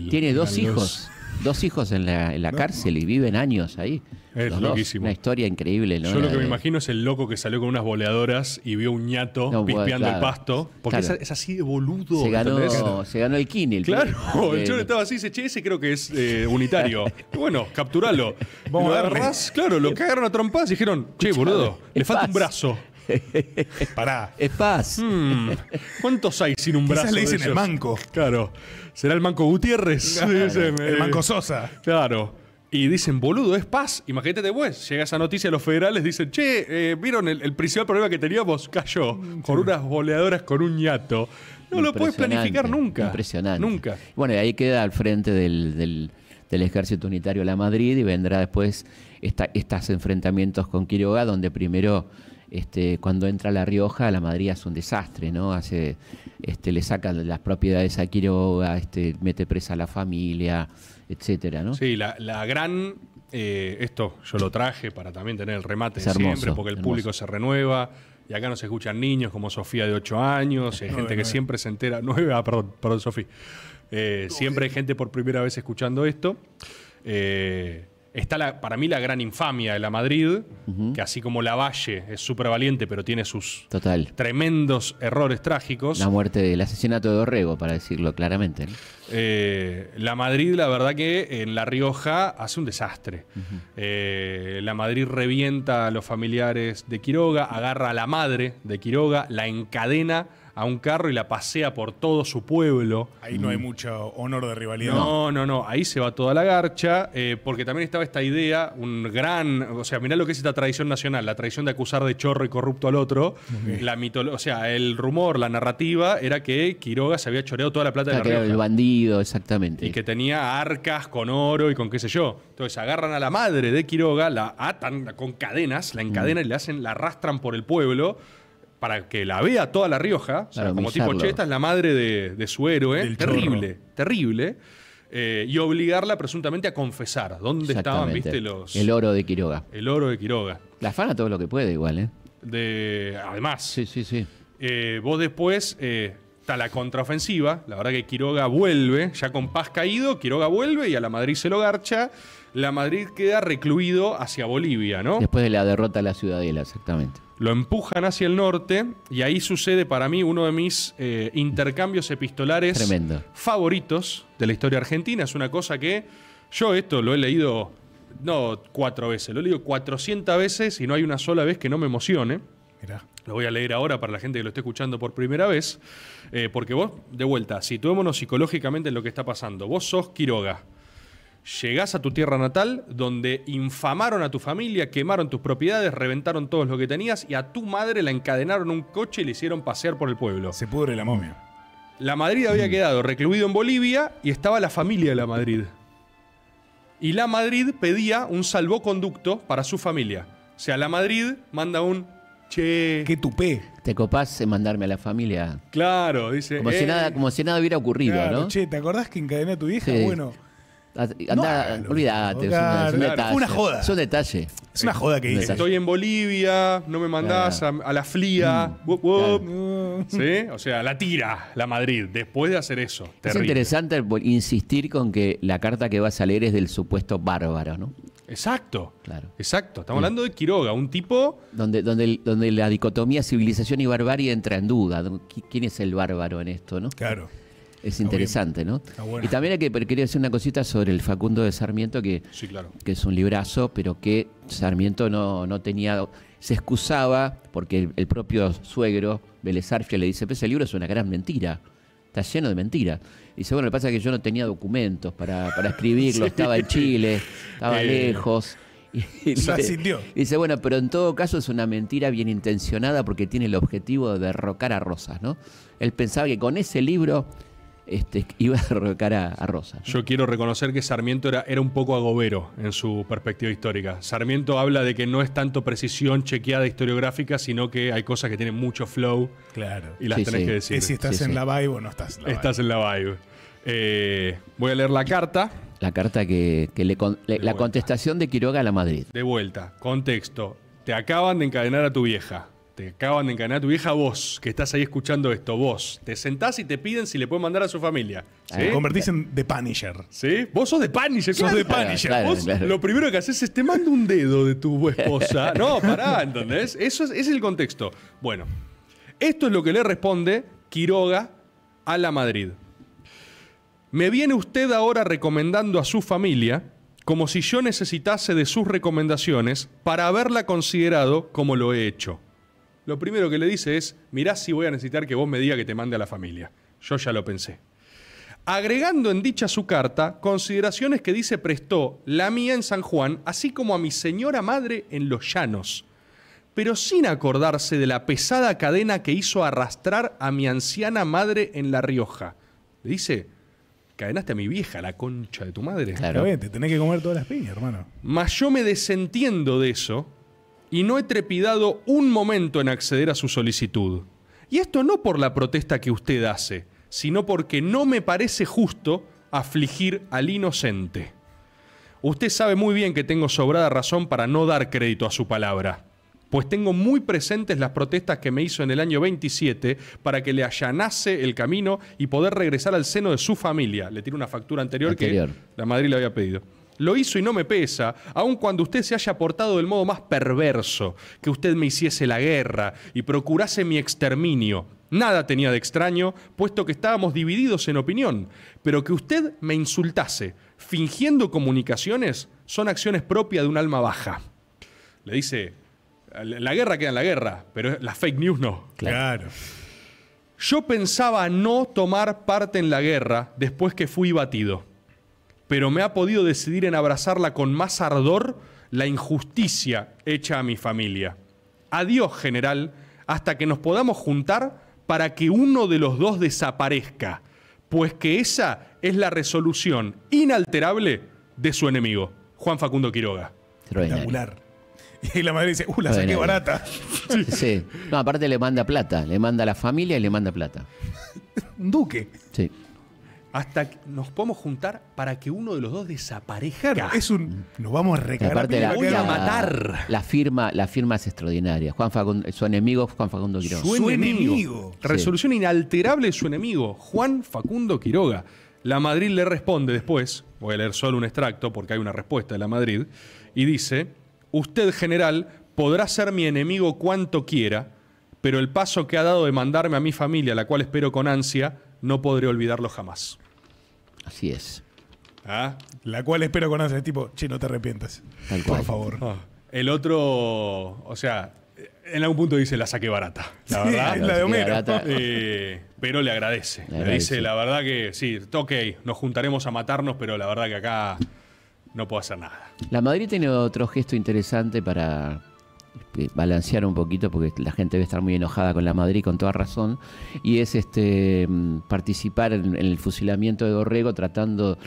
A: Tiene dos hijos dos hijos en la, en la cárcel y viven años ahí. Es loquísimo. una historia increíble. Yo lo que me
B: imagino es el loco que salió con unas boleadoras y vio un ñato pispeando el pasto. Porque es, así de boludo. Se ganó, se
A: ganó el kini. claro, (laughs) el eh, chorro
B: estaba así y dice, che, ese creo que es eh, unitario. (laughs) bueno, capturalo. Vamos a agarrás, claro, lo cagaron a trompas y dijeron, che, boludo, le falta un brazo. (laughs) Pará. Es paz. Hmm. ¿Cuántos hay sin un le dicen el manco. Claro. ¿Será el manco Gutiérrez? El manco Sosa. Claro. Y dicen, boludo, es paz. Imagínate después. Llega esa noticia a los federales, dicen, che, eh, ¿vieron el, principal problema que teníamos? Cayó con unas boleadoras con un ñato.
A: No lo puedes planificar nunca. Impresionante. Nunca. Bueno, y ahí queda al frente del, ejército unitario la Madrid y vendrá después estos enfrentamientos con Quiroga, donde primero este, cuando entra La Rioja, la Madrid es un desastre, ¿no? Hace, este, le sacan las propiedades a Quiroga, este, mete presa a la familia, etcétera, ¿no?
B: Sí, la, gran eh, esto yo lo traje para también tener el remate hermoso, siempre, porque el público se renueva. Y acá nos escuchan niños como Sofía de 8 años, hay eh, gente que siempre se entera. (laughs) Ah, perdón, Sofía. Eh, siempre hay gente por primera vez escuchando esto está para mí la gran infamia de la Madrid, que así como la Valle es súper valiente, pero tiene sus tremendos errores trágicos. La muerte,
A: del asesinato de Orrego, para decirlo claramente.
B: Eh, la Madrid, la verdad que en La Rioja hace un desastre. Eh, la Madrid revienta a los familiares de Quiroga, agarra a la madre de Quiroga, la encadena a un carro y la pasea por todo su pueblo. Ahí no hay mm. mucho honor de rivalidad. No, no, no. Ahí se va toda la garcha, eh, porque también estaba esta idea, un gran. O sea, mirá lo que es esta tradición nacional, la tradición de acusar de chorro y corrupto al otro. La o sea, el rumor, la narrativa era que Quiroga se había choreado toda la plata del de la El
A: bandido, exactamente.
B: Y que tenía arcas con oro y con qué sé yo. Entonces agarran a la madre de Quiroga, la atan con cadenas, la encadenan y le hacen, la arrastran por el pueblo para que la vea toda La Rioja,
A: como tipo, che, es
B: la madre de, su héroe, terrible, terrible, eh, y obligarla presuntamente a confesar dónde estaban, viste, los... El
A: oro de Quiroga.
B: el oro de Quiroga.
A: La afana todo lo que puede igual,
B: ¿eh? además, Sí, sí, sí. Eh, vos después eh, Está la contraofensiva. La verdad que Quiroga vuelve. Ya con Paz caído, Quiroga vuelve y a la Madrid se lo garcha. La Madrid queda recluido hacia Bolivia, ¿no?
A: Después de la derrota a la Ciudadela, exactamente.
B: Lo empujan hacia el norte y ahí sucede para mí uno de mis eh, intercambios epistolares favoritos de la historia argentina. Es una cosa que yo esto lo he leído no cuatro veces, lo he leído 400 veces y no hay una sola vez que no me emocione. Mirá. Lo voy a leer ahora para la gente que lo esté escuchando por primera vez, eh, porque vos, de vuelta, situémonos psicológicamente en lo que está pasando. Vos sos Quiroga. Llegás a tu tierra natal, donde infamaron a tu familia, quemaron tus propiedades, reventaron todo lo que tenías y a tu madre la encadenaron en un coche y le hicieron pasear por el pueblo.
C: Se pudre la momia.
B: La Madrid había mm. quedado recluido en Bolivia y estaba la familia de la Madrid. Y la Madrid pedía un salvoconducto para su familia.
C: O sea, la
A: Madrid manda un Che. Qué tupé. Te copás en mandarme a la familia.
C: Claro, dice. Como, si, nada,
A: como si nada hubiera ocurrido, ¿no? Che, ¿te acordás que encadené a tu hija? Bueno. Ah, andá, olvídate, es, un, es, una joda. Es un detalle. Es una joda que dice.
B: Estoy en Bolivia, no me mandás a, la flía. Mm, ¿Sí? O sea, la tira la Madrid después de hacer eso. Es
A: interesante insistir con que la carta que vas a leer es del supuesto bárbaro, ¿no?
B: Exacto. Claro. Exacto. Estamos hablando de
A: Quiroga, un tipo. Donde, donde, donde la dicotomía civilización y barbarie entra en duda. ¿Quién es el bárbaro en esto, no? Claro. Es interesante, ¿no? Y también hay que, quería decir una cosita sobre el Facundo de Sarmiento, que, que es un librazo, pero que Sarmiento no, no tenía. Se excusaba porque el, propio suegro, Belezarfia, le dice: ese libro es una gran mentira está lleno de mentiras. dice, bueno, lo que pasa es que yo no tenía documentos para, escribirlo, (laughs) estaba en Chile, estaba eh. lejos. Y se dice, dice, bueno, pero en todo caso es una mentira bien intencionada porque tiene el objetivo de derrocar a Rosas, ¿no? Él pensaba que con ese libro este, (laughs) iba a derrocar a, Rosa.
B: Yo quiero reconocer que Sarmiento era, un poco agobero en su perspectiva histórica. Sarmiento habla de que no es tanto precisión chequeada historiográfica, sino que hay cosas que tienen mucho flow claro. y las tenés que decir. Y si estás en la vibe o no estás en la vibe. Estás en la vibe. Eh, voy a leer la carta.
A: La carta que, le, la contestación de Quiroga a la Madrid.
B: De vuelta, contexto. Te acaban de encadenar a tu vieja te acaban de engañar a tu hija, vos, que estás ahí escuchando esto, vos, te sentás y te piden si le pueden mandar a su familia. Te convertís
C: en The Punisher.
B: ¿Sí? Vos sos The Punisher, sos Punisher. lo
C: primero que haces es te mando un dedo de tu esposa.
B: (laughs) no, pará, ¿entendés? Eso es, es el contexto. Bueno, esto es lo que le responde Quiroga a la Madrid. Me viene usted ahora recomendando a su familia como si yo necesitase de sus recomendaciones para haberla considerado como lo he hecho lo primero que le dice es, mirá si voy a necesitar que vos me diga que te mande a la familia. Yo ya lo pensé. Agregando en dicha su carta consideraciones que dice prestó la mía en San Juan, así como a mi señora madre en los llanos, pero sin acordarse de la pesada cadena que hizo arrastrar a mi anciana madre en La Rioja. Le dice, cadenaste a mi vieja, la concha de tu madre. Claro, te
C: tenés que comer todas las piñas, hermano.
B: Mas yo me desentiendo de eso y no he trepidado un momento en acceder a su solicitud. Y esto no por la protesta que usted hace, sino porque no me parece justo afligir al inocente. Usted sabe muy bien que tengo sobrada razón para no dar crédito a su palabra, pues tengo muy presentes las protestas que me hizo en el año 27 para que le allanase el camino y poder regresar al seno de su familia. Le tiro una factura anterior, anterior. que la Madrid le había pedido. Lo hizo y no me pesa, aun cuando usted se haya portado del modo más perverso, que usted me hiciese la guerra y procurase mi exterminio. Nada tenía de extraño, puesto que estábamos divididos en opinión, pero que usted me insultase, fingiendo comunicaciones, son acciones propias de un alma baja. Le dice, la guerra queda en la guerra, pero las fake news no. Claro. Yo pensaba no tomar parte en la guerra después que fui batido pero me ha podido decidir en abrazarla con más ardor la injusticia hecha a mi familia. Adiós, general, hasta que nos podamos juntar para que uno de los dos desaparezca, pues que esa es la resolución inalterable de su enemigo, Juan Facundo Quiroga.
A: Espectacular.
B: (laughs) Y la madre
C: dice,
A: ¡uh, la saqué barata! (laughs) Sí. No, aparte le manda plata, le manda a la familia y le manda plata. Un duque. Sí
B: hasta que nos podemos juntar para que uno
C: de los dos desaparezca. es un. Nos vamos a recargar. La, voy a matar.
A: La firma, la firma es extraordinaria. Juan su enemigo Juan Facundo Quiroga. Su, enemigo. Resolución
B: inalterable de su enemigo, Juan Facundo Quiroga. La Madrid le responde después, voy a leer solo un extracto porque hay una respuesta de la Madrid, y dice: Usted, general, podrá ser mi enemigo cuanto quiera, pero el paso que ha dado de mandarme a mi familia, la cual espero con ansia, no podré olvidarlo jamás. Así es. Ah.
C: La cual espero con ansias, tipo, che, no te arrepientas. Por favor. Ah.
B: El otro, o sea, eh, en algún punto dice la saqué barata. La verdad, (laughs) la, de Homero. Eh, pero le agradece. le dice, la verdad que sí, ok, nos juntaremos a matarnos, pero la verdad que acá no puedo hacer nada.
A: La Madrid tiene otro gesto interesante para, eh, balancear un poquito porque la gente debe estar muy enojada con la Madrid con toda razón y es este mm, participar en, el fusilamiento de Dorrego tratando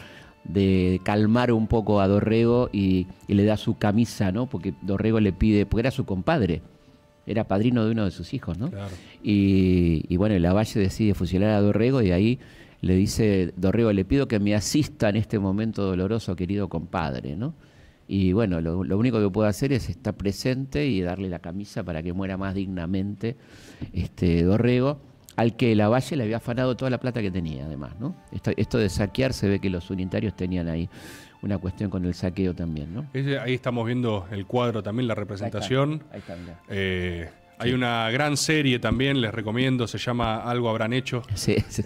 A: de calmar un poco a Dorrego y, le da su camisa, ¿no? Porque Dorrego le pide, porque era su compadre, era padrino de uno de sus hijos, ¿no? Y, bueno bueno, Valle decide fusilar a Dorrego y ahí le dice, Dorrego, le pido que me asista en este momento doloroso, querido compadre, ¿no? Y bueno, lo, único que puedo hacer es estar presente y darle la camisa para que muera más dignamente este Dorrego, al que la valle le había afanado toda la plata que tenía, además. ¿no? Esto, de saquear se ve que los unitarios tenían ahí una cuestión con el saqueo también. ¿no?
B: Ahí estamos viendo el cuadro también, la representación. Ahí eh, Hay una gran serie también, les recomiendo, se llama Algo habrán hecho,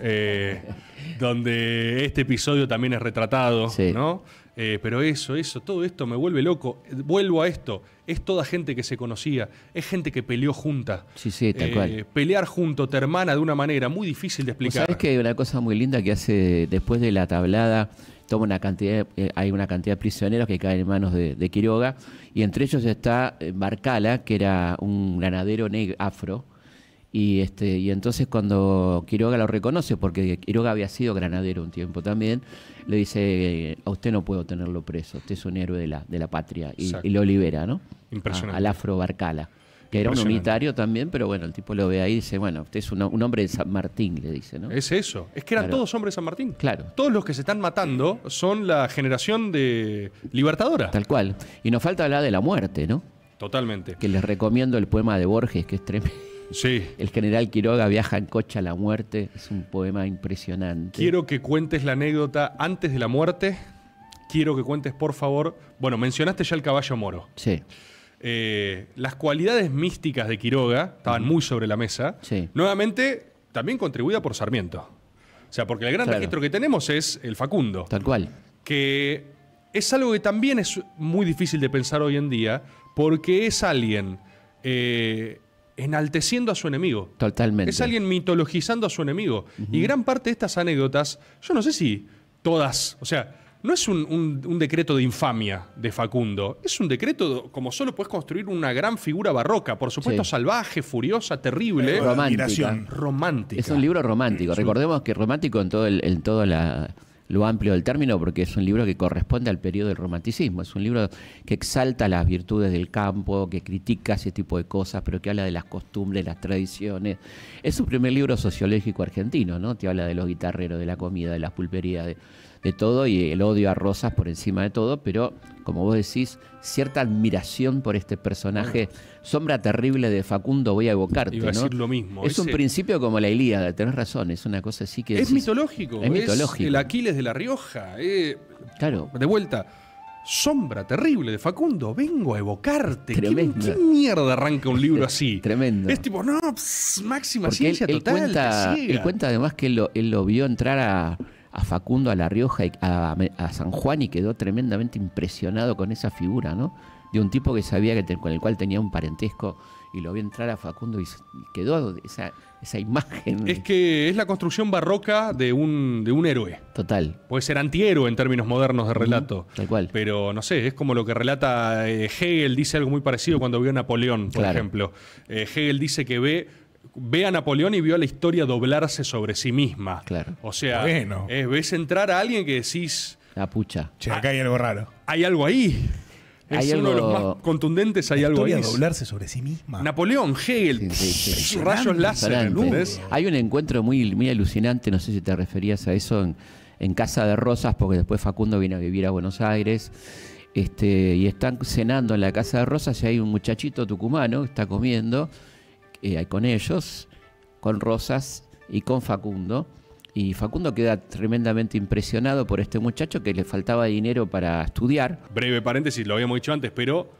B: eh, donde este episodio también es retratado, ¿no? Eh, pero eso, eso, todo esto me vuelve loco. Vuelvo a esto. Es toda gente que se conocía. Es gente que peleó junta.
A: Sí, sí, tal eh,
B: Pelear junto, te hermana de una manera muy difícil de explicar. ¿Sabes que
A: hay una cosa muy linda que hace después de la tablada? Toma una cantidad, eh, hay una cantidad de prisioneros que caen en manos de, Quiroga. Y entre ellos está Barcala, que era un granadero negro afro y, este, y entonces cuando Quiroga lo reconoce, porque Quiroga había sido granadero un tiempo también, le dice, eh, a usted no puedo tenerlo preso, usted es un héroe de la, de la patria. Y, lo libera, ¿no? Impresionante. al afro Barcala, que era un unitario también, pero bueno, el tipo lo ve ahí y dice, bueno, usted es un, hombre de San Martín, le dice, ¿no?
B: Es eso, es que eran todos hombres de San Martín.
A: Claro. Todos los que se
B: están matando son la
A: generación de libertadora. Tal cual. Y nos falta hablar de la muerte, ¿no? Totalmente. Que les recomiendo el poema de Borges, que es tremendo. El general Quiroga viaja en coche a la muerte. Es un poema impresionante. Quiero
B: que cuentes la anécdota antes de la muerte. Quiero que cuentes, por favor. Bueno, mencionaste ya el caballo moro.
A: Sí.
C: Eh,
B: las cualidades místicas de Quiroga estaban muy sobre la mesa. Sí. Nuevamente, también contribuida por Sarmiento. O sea, porque el gran registro que tenemos es el Facundo. Tal cual. Que es algo que también es muy difícil de pensar hoy en día, porque es alguien eh, enalteciendo a su enemigo.
A: Totalmente. Es alguien
B: mitologizando a su enemigo. Y gran parte de estas anécdotas, yo no sé si todas, o sea, no es un, decreto de infamia de Facundo, es un decreto como solo puedes construir una gran figura barroca, por supuesto salvaje, furiosa, terrible. Romántica.
A: Romántica. Es un libro romántico. Recordemos que romántico en todo el, en toda la lo amplio del término, porque es un libro que corresponde al periodo del romanticismo. Es un libro que exalta las virtudes del campo, que critica ese tipo de cosas, pero que habla de las costumbres, las tradiciones. Es su primer libro sociológico argentino, ¿no? Te habla de los guitarreros, de la comida, de las pulperías, de todo y el odio a Rosas por encima de todo, pero como vos decís, cierta admiración por este personaje, sombra terrible de Facundo, voy a evocarte. lo mismo. Es un principio como la Ilíada, tenés razón, es una cosa así que... Es, mitológico, es el
B: Aquiles de La Rioja. Eh, claro. De vuelta. Sombra terrible de Facundo, vengo a evocarte. Tremendo. ¿Qué,
A: mierda arranca un libro así? (laughs) Tremendo. Es
B: tipo, no, máxima ciencia total. Cuenta, cuenta
A: además que él lo vio entrar a, a Facundo a La Rioja, a, San Juan y quedó tremendamente impresionado con esa figura, ¿no? De un tipo que sabía que con el cual tenía un parentesco y lo vio entrar a Facundo y quedó esa, imagen. Es que
B: es la construcción barroca de un, de un héroe. Total. Puede ser antihéroe en términos modernos de relato. tal cual. Pero no sé, es como lo que relata eh, Hegel, dice algo muy parecido cuando vio a Napoleón, por ejemplo. Eh, Hegel dice que ve ve a Napoleón y vio a la historia doblarse sobre sí misma. Claro. O sea, ves entrar a alguien que decís.
A: La pucha.
C: acá hay algo raro. Hay algo ahí.
B: Es uno de los más contundentes, hay algo ahí. doblarse
C: sobre sí misma.
A: Napoleón, Hegel, rayos sí, sí. rayos lunes. Hay un encuentro muy, muy alucinante, no sé si te referías a eso, en, Casa de Rosas, porque después Facundo viene a vivir a Buenos Aires. Este, y están cenando en la Casa de Rosas y hay un muchachito tucumano que está comiendo eh, con ellos, con Rosas y con Facundo. Y Facundo queda tremendamente impresionado por este muchacho que le faltaba dinero para estudiar.
B: Breve paréntesis, lo habíamos dicho antes, pero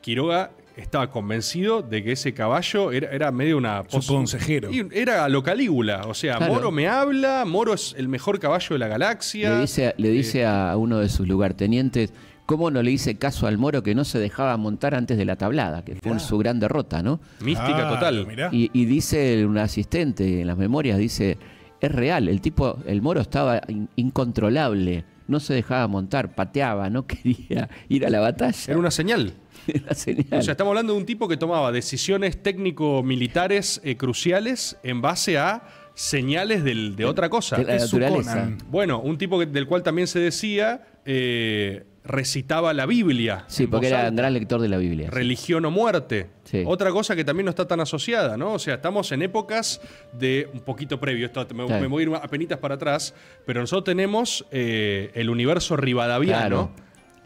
B: Quiroga estaba convencido de que ese caballo era, medio una... consejero. Era lo Calígula, o sea, Moro me habla, Moro es el mejor caballo de la galaxia.
A: Le dice, a eh, uno de sus lugartenientes, cómo no le hice caso al moro que no se dejaba montar antes de la tablada, que fue su gran derrota, ¿no? Mística ah, total. Y, dice un asistente en las memorias, dice, es real, el tipo, el moro estaba incontrolable, no se dejaba montar, pateaba, no quería (laughs) ir a la batalla. Era una señal. (laughs) Era O sea,
B: estamos hablando de un tipo que tomaba decisiones técnico-militares eh, cruciales en base a señales de otra cosa. De naturaleza. Bueno, un tipo del cual también se decía, eh, recitaba la Biblia. Sí, porque era,
A: gran lector de la Biblia.
B: Religión o muerte. Otra cosa que también no está tan asociada, ¿no? O sea, estamos en épocas de un poquito previo, me, voy a ir a penitas para atrás, pero nosotros tenemos eh, el universo ribadaviano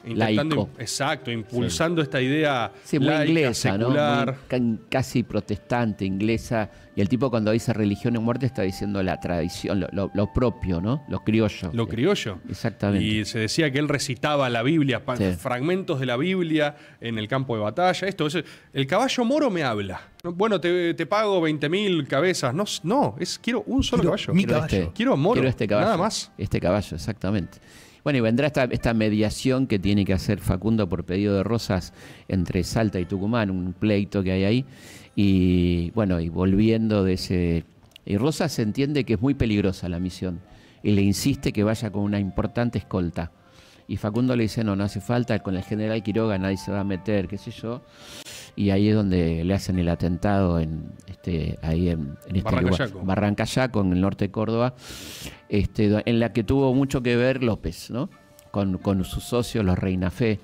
A: Exacto,
B: impulsando esta idea sí, inglesa, ¿no?
A: casi protestante, inglesa. Y el tipo cuando dice religión o muerte está diciendo la tradición, lo, lo, propio, ¿no? Lo criollo.
B: Lo criollo.
A: Exactamente. Y
B: se decía que él recitaba la Biblia, fragmentos de la Biblia en el campo de batalla. Esto el caballo moro me habla. Bueno, te, pago 20.000 cabezas. No, no, es quiero un solo caballo. quiero este quiero moro. Quiero este caballo. Nada más.
A: Este caballo, exactamente. Bueno, y vendrá esta, esta mediación que tiene que hacer Facundo por pedido de Rosas entre Salta y Tucumán, un pleito que hay ahí. Y bueno, y volviendo de ese... Y Rosas entiende que es muy peligrosa la misión y le insiste que vaya con una importante escolta. Y Facundo le dice, no, no hace falta, con el general Quiroga nadie se va a meter, qué sé yo. Y ahí es donde le hacen el atentado en este, ahí en, este Barrancayaco. en el norte de Córdoba, este, en la que tuvo mucho que ver López, ¿no? Con, con sus socios, los Reina Fe.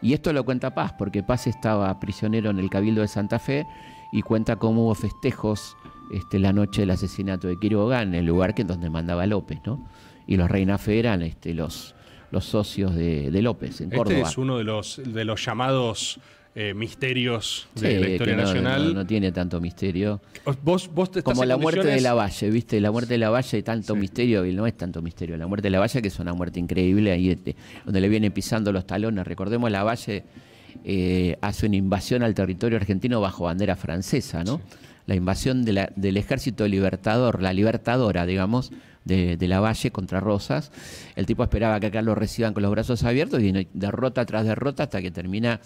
A: Y esto lo cuenta Paz, porque Paz estaba prisionero en el Cabildo de Santa Fe y cuenta cómo hubo festejos este, la noche del asesinato de Quiroga en el lugar que donde mandaba López, ¿no? Y los Reina Fe eran este, los, los socios de, López en este Córdoba. es
B: uno de los, de los llamados eh, misterios de la historia nacional. No,
A: tiene tanto misterio. Como la muerte de la Valle, ¿viste? La muerte de la Valle, tanto misterio, y no es tanto misterio. La muerte de la Valle, que es una muerte increíble, ahí este, donde le viene pisando los talones. Recordemos, la Valle eh, hace una invasión al territorio argentino bajo bandera francesa, ¿no? La invasión de la, del ejército libertador, la libertadora, digamos, de, la Valle contra Rosas. El tipo esperaba que acá lo reciban con los brazos abiertos y derrota tras derrota hasta que termina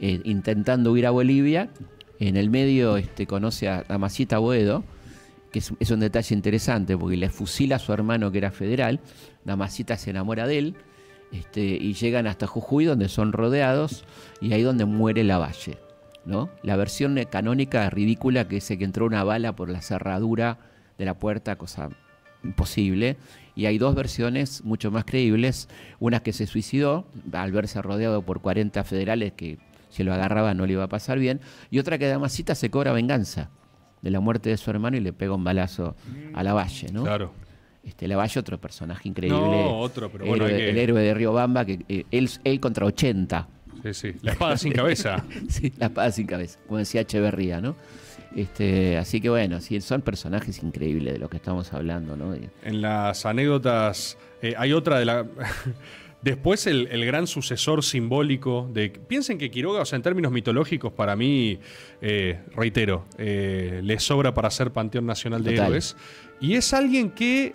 A: eh, intentando huir a Bolivia. En el medio este, conoce a, Damasita Boedo, que es, un detalle interesante porque le fusila a su hermano que era federal. Damasita se enamora de él este, y llegan hasta Jujuy donde son rodeados y ahí donde muere la ¿no? La versión canónica ridícula que dice que entró una bala por la cerradura de la puerta, cosa imposible Y hay dos versiones mucho más creíbles. Una que se suicidó al verse rodeado por 40 federales que si lo agarraba no le iba a pasar bien. Y otra que Damasita se cobra venganza de la muerte de su hermano y le pega un balazo a la valle, ¿no? Claro. Este, Lavalle, otro personaje increíble. El héroe de Riobamba, que eh, él, contra 80.
B: Sí, sí. La espada sin cabeza.
A: (laughs) sí, la espada sin cabeza, como decía Echeverría, ¿no? Este, así que bueno, son personajes increíbles de los que estamos hablando, En las anécdotas eh, hay otra de la... (laughs) Después el,
B: gran sucesor simbólico de... Piensen que Quiroga, o sea, en términos mitológicos, para mí, eh, reitero, eh, le sobra para ser Panteón Nacional de Héroes. Y es alguien que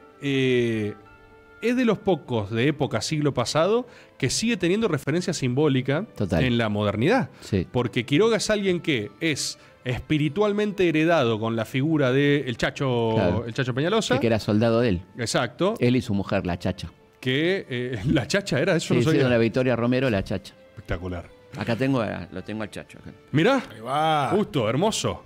B: es de los pocos de época siglo pasado que sigue teniendo referencia simbólica en la modernidad. Porque Quiroga es alguien que es espiritualmente heredado con la figura del Chacho, el Chacho Peñalosa. que
A: era soldado de él. Exacto. Él y su mujer, la Chacha. Que eh, (laughs) la Chacha era eso. no la Victoria Romero, la Chacha. Espectacular. Acá tengo, lo tengo al Chacho. Mirá, Ahí va.
B: justo, hermoso.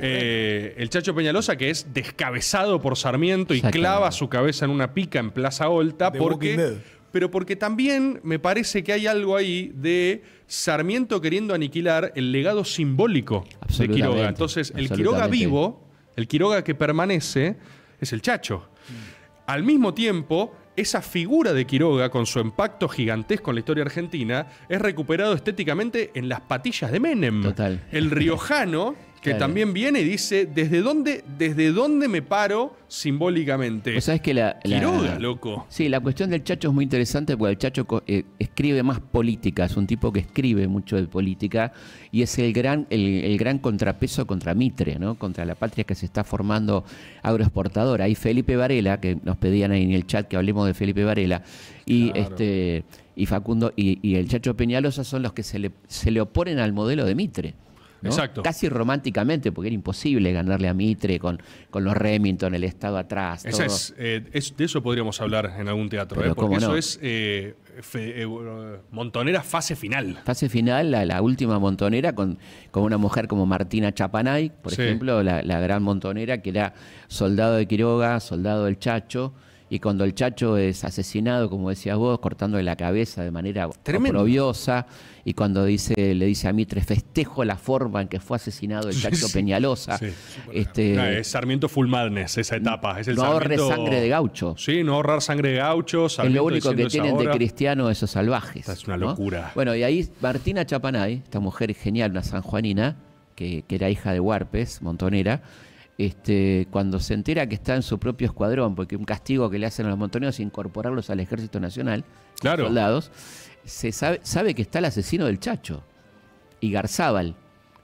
B: Eh, el Chacho Peñalosa, que es descabezado por Sarmiento y clava su cabeza en una pica en Plaza Olta, porque pero porque también me parece que hay algo ahí de Sarmiento queriendo aniquilar el legado simbólico de Quiroga. Entonces, el Quiroga vivo, el Quiroga que permanece, es el Chacho. Mm. Al mismo tiempo, esa figura de Quiroga, con su impacto gigantesco en la historia argentina, es recuperado estéticamente en las patillas de Menem. Total. El riojano que también viene y dice, ¿desde dónde, ¿desde dónde me paro simbólicamente?
A: sabes que la, loco. Sí, la cuestión del Chacho es muy interesante porque el Chacho eh, escribe más política, es un tipo que escribe mucho de política y es el gran, el, gran contrapeso contra Mitre, ¿no? contra la patria que se está formando agroexportadora. Ahí Felipe Varela, que nos pedían ahí en el chat que hablemos de Felipe Varela, y este y Facundo y, el Chacho Peñalosa son los que se le oponen al modelo de Mitre. Casi románticamente, porque era imposible ganarle a Mitre con, los Remington, el Estado atrás.
B: Eh, de eso podríamos hablar en algún teatro, ¿eh? porque eso es eh, montonera fase final.
A: Fase final, la, última montonera con, una mujer como Martina Chapanay, por ejemplo, la gran montonera que era soldado de Quiroga, soldado del Chacho y cuando el Chacho es asesinado, como decías vos, cortándole la cabeza de manera oprobiosa, y cuando dice, le dice a Mitre, festejo la forma en que fue asesinado el Chacho Peñalosa. Este, ah, es Sarmiento Full
B: Madness esa etapa. no ahorre sangre de gaucho. Sí, no ahorrar sangre de gaucho. es lo único que tienen de
A: cristiano esos salvajes. Es una locura. Bueno, y ahí Martina Chapanay, esta mujer genial, una sanjuanina, que, que era hija de Huarpes, montonera, este, cuando se entera que está en su propio escuadrón, porque un castigo que le hacen a los montoneros es incorporarlos al ejército nacional, soldados, se sabe, sabe, que está el asesino del Chacho y Garzábal.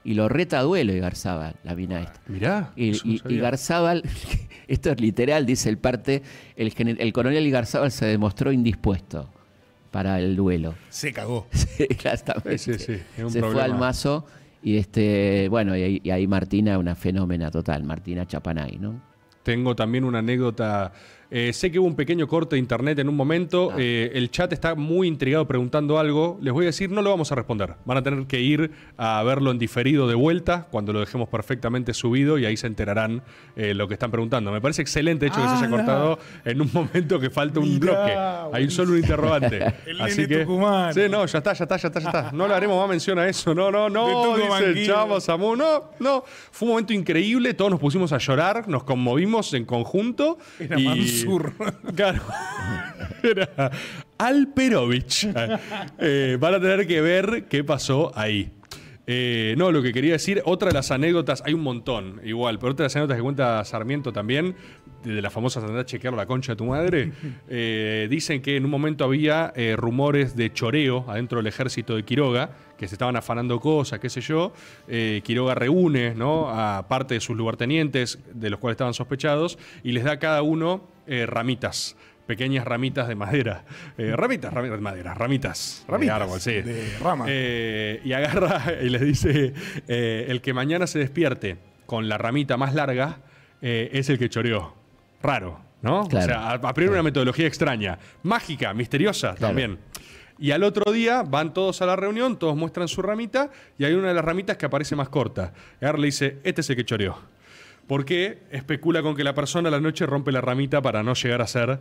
A: Y lo reta a duelo y Garzábal, la mina esta. Mirá. Y, y, Garzábal, (laughs) esto es literal, dice el parte, el, coronel Garzábal se demostró indispuesto para el duelo.
C: Se cagó. (laughs) se fue al
A: mazo y este, bueno, y, y ahí Martina, una fenómena total, Martina Chapanay, ¿no?
B: Tengo también una anécdota eh, sé que hubo un pequeño corte de internet en un momento. Ah. Eh, el chat está muy intrigado preguntando algo. Les voy a decir, no lo vamos a responder. Van a tener que ir a verlo en diferido de vuelta, cuando lo dejemos perfectamente subido y ahí se enterarán eh, lo que están preguntando. Me parece excelente, de hecho, que se haya ah, cortado en un momento que falta un bloque. Hay solo un interrogante. (laughs) el Así que, Sí, no, ya está, ya está, ya está, ya está. No le haremos más mención a eso. No, no, no. Dice Chavo No, no. Fue un momento increíble. Todos nos pusimos a llorar, nos conmovimos en conjunto. y (laughs) (laughs) Alperovich. Eh, van a tener que ver qué pasó ahí. Eh, no, lo que quería decir, otra de las anécdotas, hay un montón igual, pero otra de las anécdotas que cuenta Sarmiento también, de la famosa andar chequear la concha de tu madre, (laughs) eh, dicen que en un momento había rumores de choreo adentro del ejército de Quiroga, que se estaban afanando cosas, qué sé yo. Quiroga reúne ¿no? a parte de sus lugartenientes, de los cuales estaban sospechados, y les da a cada uno eh, ramitas pequeñas ramitas de madera. Eh, mm. ramitas, ramitas de madera, ramitas. De árbol, sí. Eh, y agarra (laughs) y les dice: el que mañana se despierte con la ramita más larga es el que choreó. Raro, ¿no? O sea, a, una metodología extraña. Mágica, misteriosa también. Y al otro día van todos a la reunión, todos muestran su ramita y hay una de las ramitas que aparece más corta. Agarra le dice: este es el que choreó. ¿Por qué? especula con que la persona a la noche rompe la ramita para no llegar a ser.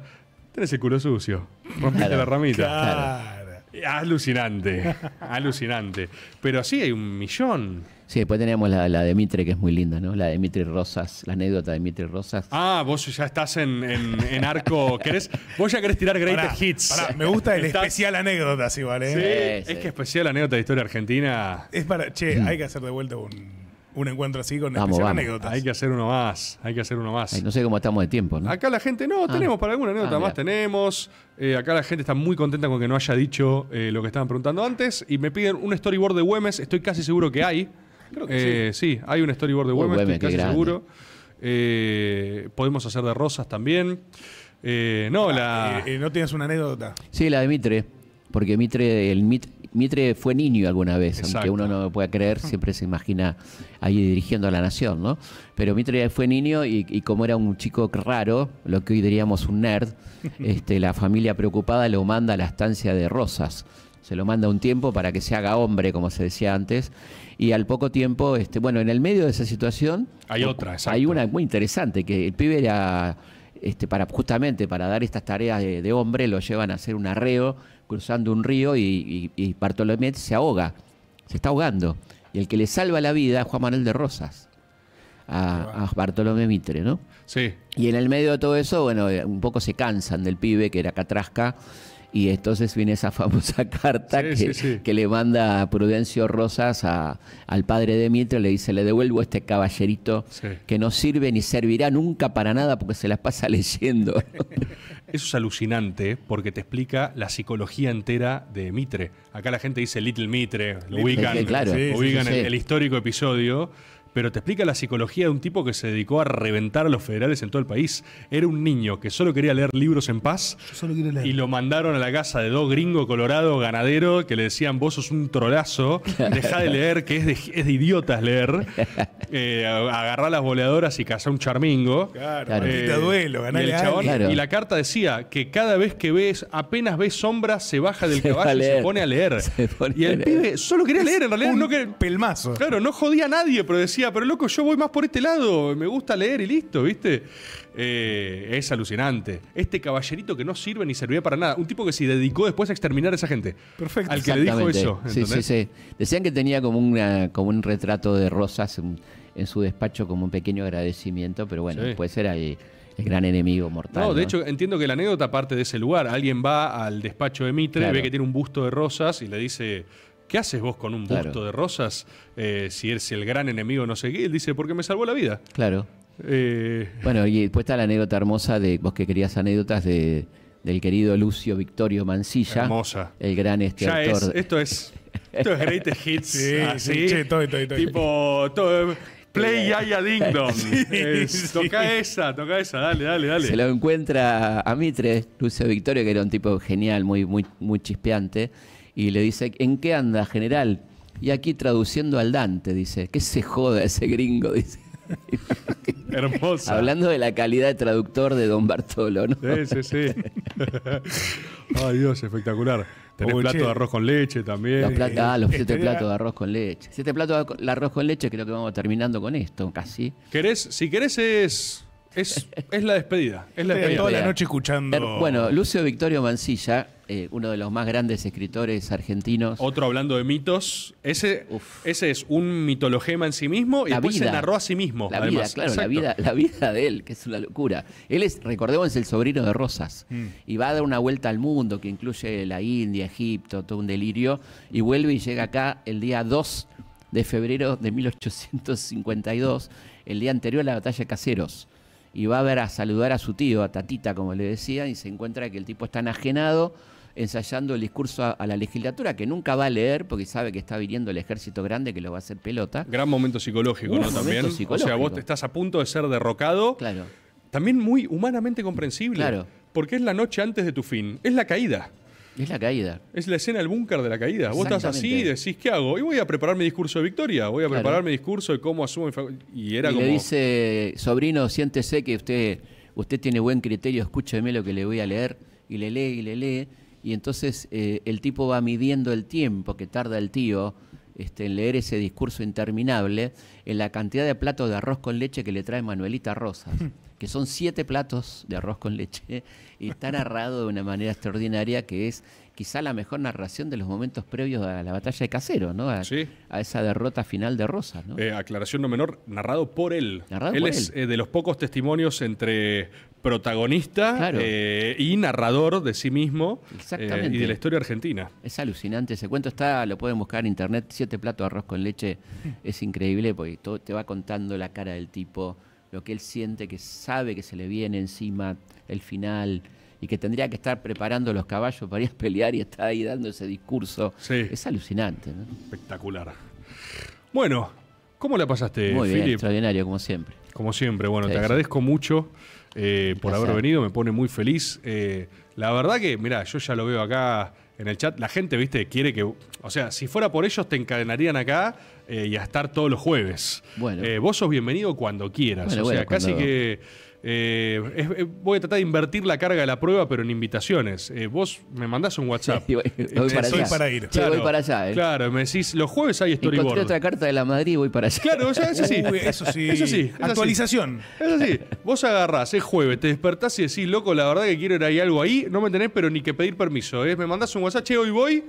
B: Tenés el culo sucio. Rompiste la ramita. Claro. Eh, alucinante, alucinante. Pero así hay un millón.
A: Sí, después tenemos la, la, de Mitre, que es muy linda, ¿no? La de Mitre Rosas, la anécdota de Mitre Rosas.
B: Ah, vos ya estás en, en, arco. ¿querés? Vos ya querés tirar great Hits. me gusta el especial anécdota, ¿eh?
C: sí, ¿vale? es que
B: especial anécdota de historia argentina.
C: Es para. Che, mm. hay que hacer de vuelta un un encuentro así con especial anécdotas. Hay
B: que hacer uno más, hay que hacer uno más. no sé
A: cómo estamos de tiempo,
C: Acá la gente, no, ah. tenemos para alguna anécdota ah, más,
B: tenemos. Eh, acá la gente está muy contenta con que no haya dicho eh, lo que estaban preguntando antes y me piden un storyboard de Güemes, estoy casi seguro que hay. Creo que sí. Eh, sí. hay un storyboard de oh, Güemes, estoy casi seguro. podemos hacer de Rosas
C: también. no, la... ¿No tienes una anécdota?
A: Sí, la de Mitre, porque Mitre, el Mitre Mitre fue niño alguna vez, aunque uno no lo pueda creer, siempre se imagina ahí dirigiendo a la nación, ¿no? Pero Mitre fue niño y, como era un chico raro, lo que hoy diríamos un nerd, (laughs) este, la familia preocupada lo manda a la estancia de Rosas se lo manda un tiempo para que se haga hombre, como se decía antes, y al poco tiempo, este, bueno, en el medio de esa situación hay otra, exacto. hay una muy interesante que el pibe era este, para justamente para dar estas tareas de, de hombre lo llevan a hacer un arreo cruzando un río y, Bartolomé se ahoga, se está ahogando. Y el que le salva la vida es Juan Manuel de Rosas, a, Bartolomé Mitre, ¿no? Sí. Y en el medio de todo eso, bueno, eh, un poco se cansan del pibe que era Catrasca. Y entonces viene esa (laughs) famosa carta que, le manda Prudencio Rosas al padre de Mitre, le dice, le devuelvo este caballerito que no sirve ni servirá nunca para nada porque se las pasa (laughs) leyendo.
B: (laughs) Eso es alucinante porque te explica la psicología entera de Mitre. Acá la gente dice Little Mitre, ubican, el, histórico episodio pero te explica la psicología de un tipo que se dedicó a reventar a los federales en todo el país. Era un niño que solo quería leer libros en paz y lo mandaron a la casa de dos gringos colorados ganadero que le decían vos sos un trolazo, deja de leer, que es de, idiotas leer, (laughs) eh, agarrar las boleadoras y cazar un charmingo.
A: Claro, te eh, duelo, y, y la
B: carta decía que cada vez que ves, apenas ves sombra, se baja del caballo y se pone a leer. y el pibe solo quería leer, en realidad Pelmazo. Claro, no jodía a nadie, pero decía pero loco, yo voy más por este lado, me gusta leer y listo, ¿viste? Eh, es alucinante. Este caballerito que no sirve ni servía para nada. Un tipo que se dedicó después a exterminar a esa gente.
C: Perfecto. Al que le dijo eso. Sí, sí, sí.
A: Decían que tenía como, como un retrato de rosas en su despacho como un pequeño agradecimiento, pero bueno, después era el gran enemigo mortal. No, de hecho,
B: entiendo que la anécdota parte de ese lugar. Alguien va al despacho de Mitre, ve que tiene un busto de rosas y le dice, ¿qué haces vos con un busto de rosas eh, si es el gran enemigo no sé qué? Él dice, porque me salvó la vida.
A: Claro. Eh, bueno, y después está la anécdota hermosa de vos que querías anécdotas de, del querido Lucio Victorio Mancilla. Hermosa. El gran este ya esto
B: es. Esto es (laughs) Hits. sí, sí, Tipo, Play eh, Yaya Ding Dong. (laughs) toca esa, toca esa, dale, dale, dale. Se lo
A: encuentra a Mitre, Lucio Victorio, que era un tipo genial, muy, muy, muy chispeante y le dice, ¿en qué anda, general? Y aquí traduciendo al Dante, dice, ¿qué se joda ese gringo? (laughs) Dice. Hablando de la calidad de traductor de Don Bartolo, ¿no? Sí, sí, sí.
B: (laughs) Ay, Dios, espectacular. Tenés plato de arroz
A: con leche también. Los ah, los siete este platos de arroz con leche. Siete plato de arroz con leche, creo que vamos terminando con esto, casi.
B: ¿Querés, si querés es es, la despedida. Es la Toda la noche escuchando. bueno,
A: Lucio Victorio Mancilla, eh, uno de los más grandes escritores argentinos.
B: Otro hablando de mitos. Ese, ese es un mitologema en sí mismo y después se narró a sí mismo. La vida, claro, la vida, la
A: vida de él, que es una locura. Él es, recordemos, el sobrino de Rosas mm. y va a dar una vuelta al mundo que incluye la India, Egipto, todo un delirio. Y vuelve y llega acá el día 2 de febrero de 1852, el día anterior a la batalla de Caseros y va a ver a saludar a su tío, a Tatita, como le decía, y se encuentra que el tipo está enajenado ensayando el discurso a, la legislatura, que nunca va a leer porque sabe que está viniendo el ejército grande que lo va a hacer pelota. Gran momento psicológico, ¿no? También. Psicológico. O sea, vos te
B: estás a punto de ser derrocado. Claro. También muy humanamente comprensible. Claro. Porque es la noche antes de tu fin. Es la caída. Es la caída. Es la escena del búnker de la caída. Vos estás así y decís, ¿qué hago? Y voy a preparar mi discurso de victoria, voy a preparar mi discurso de cómo
A: asumo mi Y era y como... Le dice, sobrino, siéntese que usted, usted tiene buen criterio, escúcheme lo que le voy a leer. Y le lee y le lee. Y entonces eh, el tipo va midiendo el tiempo que tarda el tío este, en leer ese discurso interminable, en la cantidad de platos de arroz con leche que le trae Manuelita Rosas, hmm. que son siete platos de arroz con leche, y está narrado de una manera extraordinaria que es quizá la mejor narración de los momentos previos a la batalla de Casero, ¿no? A, esa derrota final de Rosa.
B: Eh, aclaración no menor, narrado por él. él es eh, de los pocos testimonios entre
A: protagonista eh,
B: y narrador de
A: sí mismo y de la historia argentina. Es alucinante ese cuento, está, lo pueden buscar en internet, siete platos de arroz con leche, es increíble porque te va contando la cara del tipo, lo que él siente, que sabe que se le viene encima el final y que tendría que estar preparando los caballos para ir a pelear y está ahí dando ese discurso. Es alucinante. Espectacular. Bueno, ¿cómo la
B: pasaste, Muy bien,
A: extraordinario, como siempre. Como siempre, bueno, te agradezco mucho eh, por haber venido,
B: me pone muy feliz. Eh, la verdad que, mira, yo ya lo veo acá en el chat. La gente, viste, quiere que. O sea, si fuera por ellos, te encadenarían acá eh, y a estar todos los jueves. Bueno. Eh, vos sos bienvenido cuando quieras. o sea, casi que. Eh, eh, voy a tratar de invertir la carga de la prueba, pero en invitaciones. Eh, vos me mandás un WhatsApp. Sí, voy, este, soy para ir. Claro, voy para allá. Claro, me decís, los jueves hay storyboard. Encontré otra
A: carta de la Madrid voy para allá. Claro, eso, sí. eso sí. eso sí. Actualización.
B: Eso sí. Vos agarrás, es jueves, te despertás y decís, loco, la verdad que quiero ir ahí algo ahí, no me tenés, pero ni que pedir permiso. Me mandás un WhatsApp, che, hoy voy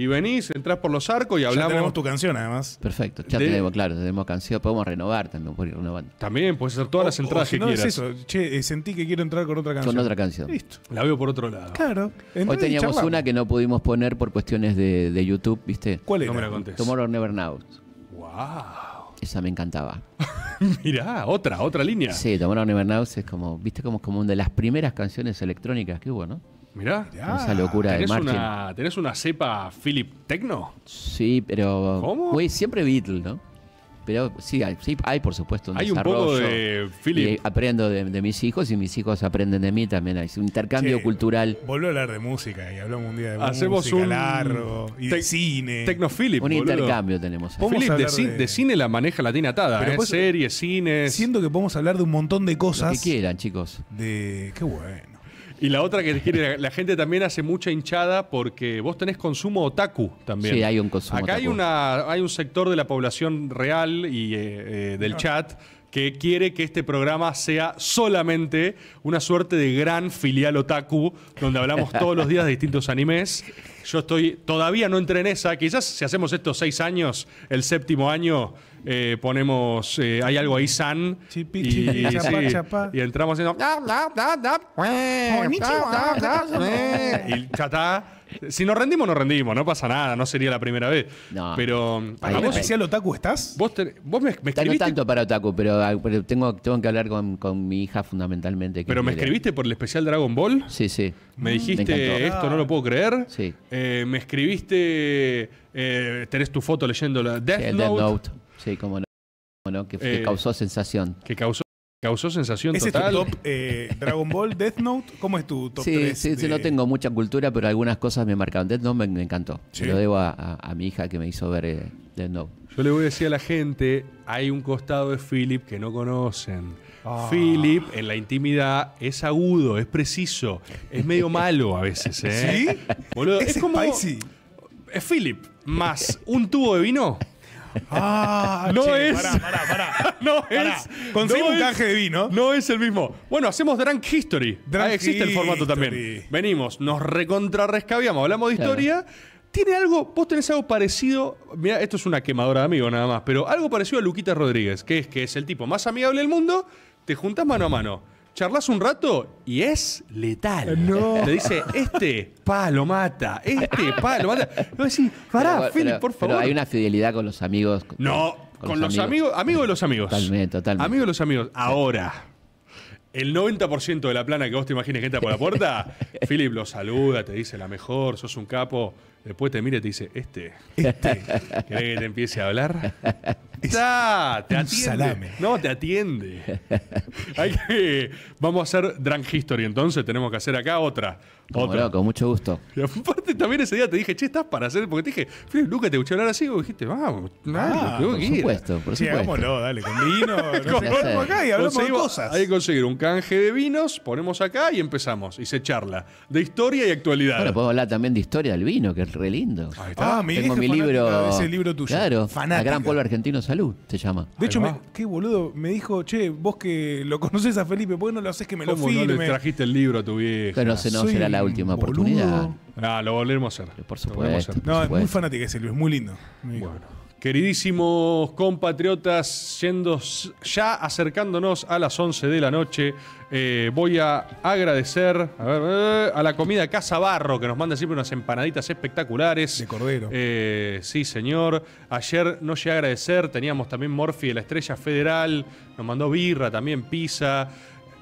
B: y venís, entras por los arcos y hablamos. Ya tenemos tu
A: canción, además. Perfecto, ya tenemos, claro, tenemos canción, podemos renovar también, podemos ir
C: También, puedes hacer todas las entradas si que no Es eso, che, eh, sentí que quiero entrar con otra canción. Con otra canción. Listo.
B: La veo por otro lado.
C: Claro. Hoy teníamos una
A: que no pudimos poner por cuestiones de, YouTube, ¿viste? ¿Cuál era? No me la Tomorrow Never Knows. Wow. Esa me encantaba. (laughs) Mirá, otra, otra línea. Sí, Tomorrow Never Knows es como, viste, como, como una de las primeras canciones electrónicas que hubo, ¿no? Mira, esa locura de margen.
B: ¿Tenés una cepa Philip Tecno?
A: Sí, pero. ¿Cómo? siempre Beatle, ¿no? Pero sí, hay, sí, hay por supuesto un hay un poco de Philip. aprendo de, mis hijos y mis hijos aprenden de mí también. Hay un intercambio cultural.
C: Volvió a hablar de música y hablamos un día de Hacemos un cine. Tecno Philip. Un intercambio tenemos. Philip de, cine la maneja la tiene atada.
B: Pero ¿eh? pues, series,
C: cines. Siento que podemos hablar de un montón de cosas. Lo que quieran, chicos.
B: De. Qué bueno. Y la otra que quiere, la gente también hace mucha hinchada porque vos tenés consumo otaku también. Sí, hay
A: un consumo Acá Hay,
B: una, hay un sector de la población real y eh, eh, del chat que quiere que este programa sea solamente una suerte de gran filial otaku, donde hablamos todos los días de distintos animes (laughs) Yo estoy, todavía no entré en esa. Quizás si hacemos estos seis años, el séptimo año, ponemos, hay algo ahí san. y, y, chapa, y entramos y chata. Si nos rendimos, no rendimos, no pasa nada, no sería la primera vez. No. Pero. ¿Para vos especial
C: otaku estás? Vos, me, escribiste.
B: tanto
A: para otaku, ah, pero, tengo, tengo que hablar con, mi hija fundamentalmente. pero me escribiste por el especial Dragon Ball. Sí, sí. Me dijiste esto, no lo puedo creer. Sí.
B: Eh, me escribiste. Eh, tenés tu foto leyendo la Death, Note.
A: Sí, como no. que, eh, causó sensación. Que causó Causó sensación total. Es top,
C: eh, Dragon Ball, Death Note? ¿Cómo es tu top sí, 3 Sí, no tengo
A: mucha cultura, pero algunas cosas me marcaron. Death Note me, encantó. Se Lo debo a, mi hija que me hizo ver eh, Death Note.
B: Yo le voy a decir a la gente, hay un costado de Philip que no conocen. Ah. Philip en la intimidad es agudo, es preciso, es medio (laughs) malo a veces. ¿eh? ¿Sí? Boludo, es, como,
C: Es
B: Philip más un tubo de vino. Ah, no es. Pará, pará, (laughs) No es. Conseguimos un canje de vino. No es el mismo. Bueno, hacemos Drunk History. Ah, existe el formato también. Venimos, nos recontrarrescabiamos, hablamos de historia. Tiene algo, vos tenés algo parecido. Mira, esto es una quemadora de amigos nada más, pero algo parecido a Luquita Rodríguez, que es que es el tipo más amigable del mundo. Te juntás mano a mano charlas un rato y es letal. Eh, no. Te dice, este pa lo mata, este pa lo mata. No
A: decís, pará, Philip por favor. Pero hay una fidelidad con los amigos.
B: no, con, los, amigos. amigos. Amigo de los
A: amigos. Totalmente, totalmente. Amigo
B: de los amigos. Ahora. El 90% de la plana que vos te imagines que entra por la puerta, (laughs) Philip lo saluda, te dice la mejor, sos un capo. Después te mira y te dice, este, este, ¿querés que te empiece a hablar? Está, te atiende. Salame. No, te atiende. Hay que, vamos a hacer Drunk History entonces, tenemos que hacer acá otra. otra.
A: con mucho gusto. Y
B: aparte también ese día te dije, che, estás para hacer, porque te dije, Felipe, Luca, te escuché hablar así, y dijiste, vamos, nada tengo ah, por supuesto, ir. Por sí, supuesto. Hagámoslo, dale, con vino, (laughs)
A: no acá y hablamos de cosas. Hay que conseguir un
B: canje de vinos, ponemos acá y empezamos. Y se charla de historia y actualidad. Bueno,
A: podemos hablar también de historia del vino, que re lindo. Ahí está. Ah, mi Tengo mi libro. es el libro tuyo. Claro, Gran Pueblo Argentino Salud se llama. De hecho, me-
C: qué boludo, me dijo, che, vos que lo conoces a Felipe, ¿por qué no lo haces que me lo ¿Cómo no le trajiste
A: el libro a tu vieja? Pero no, será la última oportunidad.
B: Ah, lo volveremos a hacer.
A: Por supuesto. No, es muy
B: fanático ese libro, es muy lindo. Bueno. Queridísimos compatriotas, yendo ya acercándonos a las 11 de la noche, eh, voy a agradecer eh, a, la comida Casa Barro, que nos manda siempre unas empanaditas espectaculares. De cordero. Eh, sí, señor. Ayer no llegué a agradecer, teníamos también Morphy de la Estrella Federal, nos mandó birra, también pizza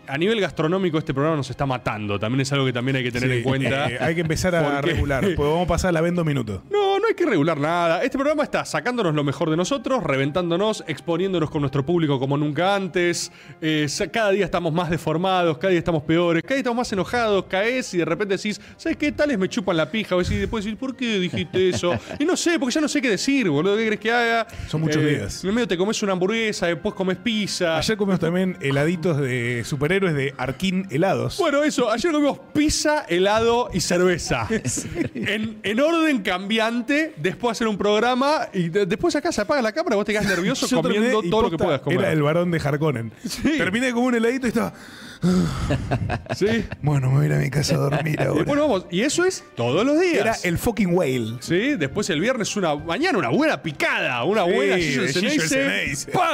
B: a nivel gastronómico este programa nos está matando. También es algo que también hay que tener en cuenta. Eh, hay que empezar a regular, (laughs) porque
C: vamos a pasar la vendo minutos.
B: No, no hay que regular nada. Este programa está sacándonos lo mejor de nosotros, reventándonos, exponiéndonos con nuestro público como nunca antes. Eh, cada día estamos más deformados, cada día estamos peores, cada día estamos más enojados, caes y de repente decís, ¿sabes qué? Tales me chupan la pija. O decís, después decís, ¿por qué dijiste eso?
C: Y no sé, porque ya no sé qué decir, boludo. ¿Qué crees que haga? Son muchos eh, días. En medio te comes una hamburguesa, después comes pizza. Ayer comimos también heladitos de superhéroes es de Arquín Helados. Bueno,
B: eso, ayer comimos pizza, helado y cerveza.
C: (laughs) en, orden cambiante,
B: después hacer un programa y después acá se apaga la cámara, vos te quedas nervioso (laughs) comiendo todo lo que puedas comer. Era el
C: varón de Harkonnen. Terminé como un heladito y estaba. (laughs) Bueno, me voy a mi casa a dormir (laughs) ahora. vamos. Y eso es todos los días. Era el fucking whale. Sí,
B: después el viernes una mañana una buena picada, una buena Sí,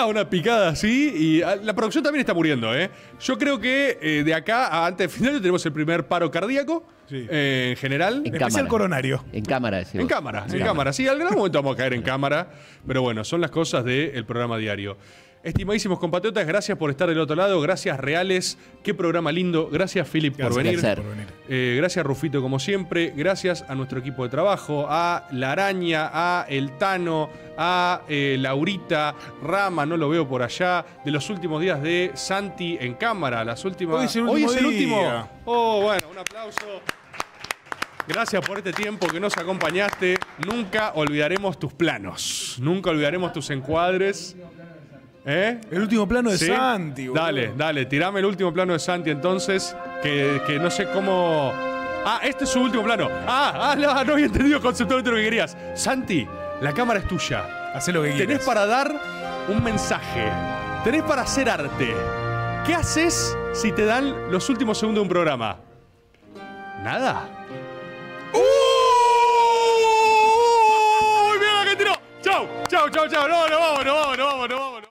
B: una picada así y ah, la producción también está muriendo, ¿eh? Yo creo que eh, de acá a antes del final tenemos el primer paro cardíaco. Eh, en general. En especial coronario.
A: En cámara. En cámara, en,
B: cámara. Sí, al gran momento vamos a caer en cámara. Pero bueno, son las cosas del programa diario. Estimadísimos compatriotas, gracias por estar del otro lado. Gracias, Reales. Qué programa lindo. Gracias, Philip, por venir. Eh, gracias, Rufito, como siempre. Gracias a nuestro equipo de trabajo, a La Araña, a El Tano, a eh, Laurita, Rama, no lo veo por allá. De los últimos días de Santi en cámara, las últimas. Hoy es el último. Hoy es el último. Día. Oh, bueno, un aplauso. Gracias por este tiempo que nos acompañaste. Nunca olvidaremos tus planos, nunca olvidaremos tus encuadres. ¿Eh? El último plano de Santi, Dale, dale, tirame el último plano de Santi entonces, que, que no sé cómo... Ah, este es su último plano. Ah, ah no, no había entendido conceptualmente lo que querías. Santi, la cámara es tuya. Hacé lo que quieras. Tenés para dar un mensaje. Tenés para hacer arte. ¿Qué haces si te dan los últimos segundos de un programa? Nada. ¡Uh! ¡Uy! ¡Mira la que tiró! ¡Chau! ¡Chau, chau, ¡Chao! No, no vamos, no no no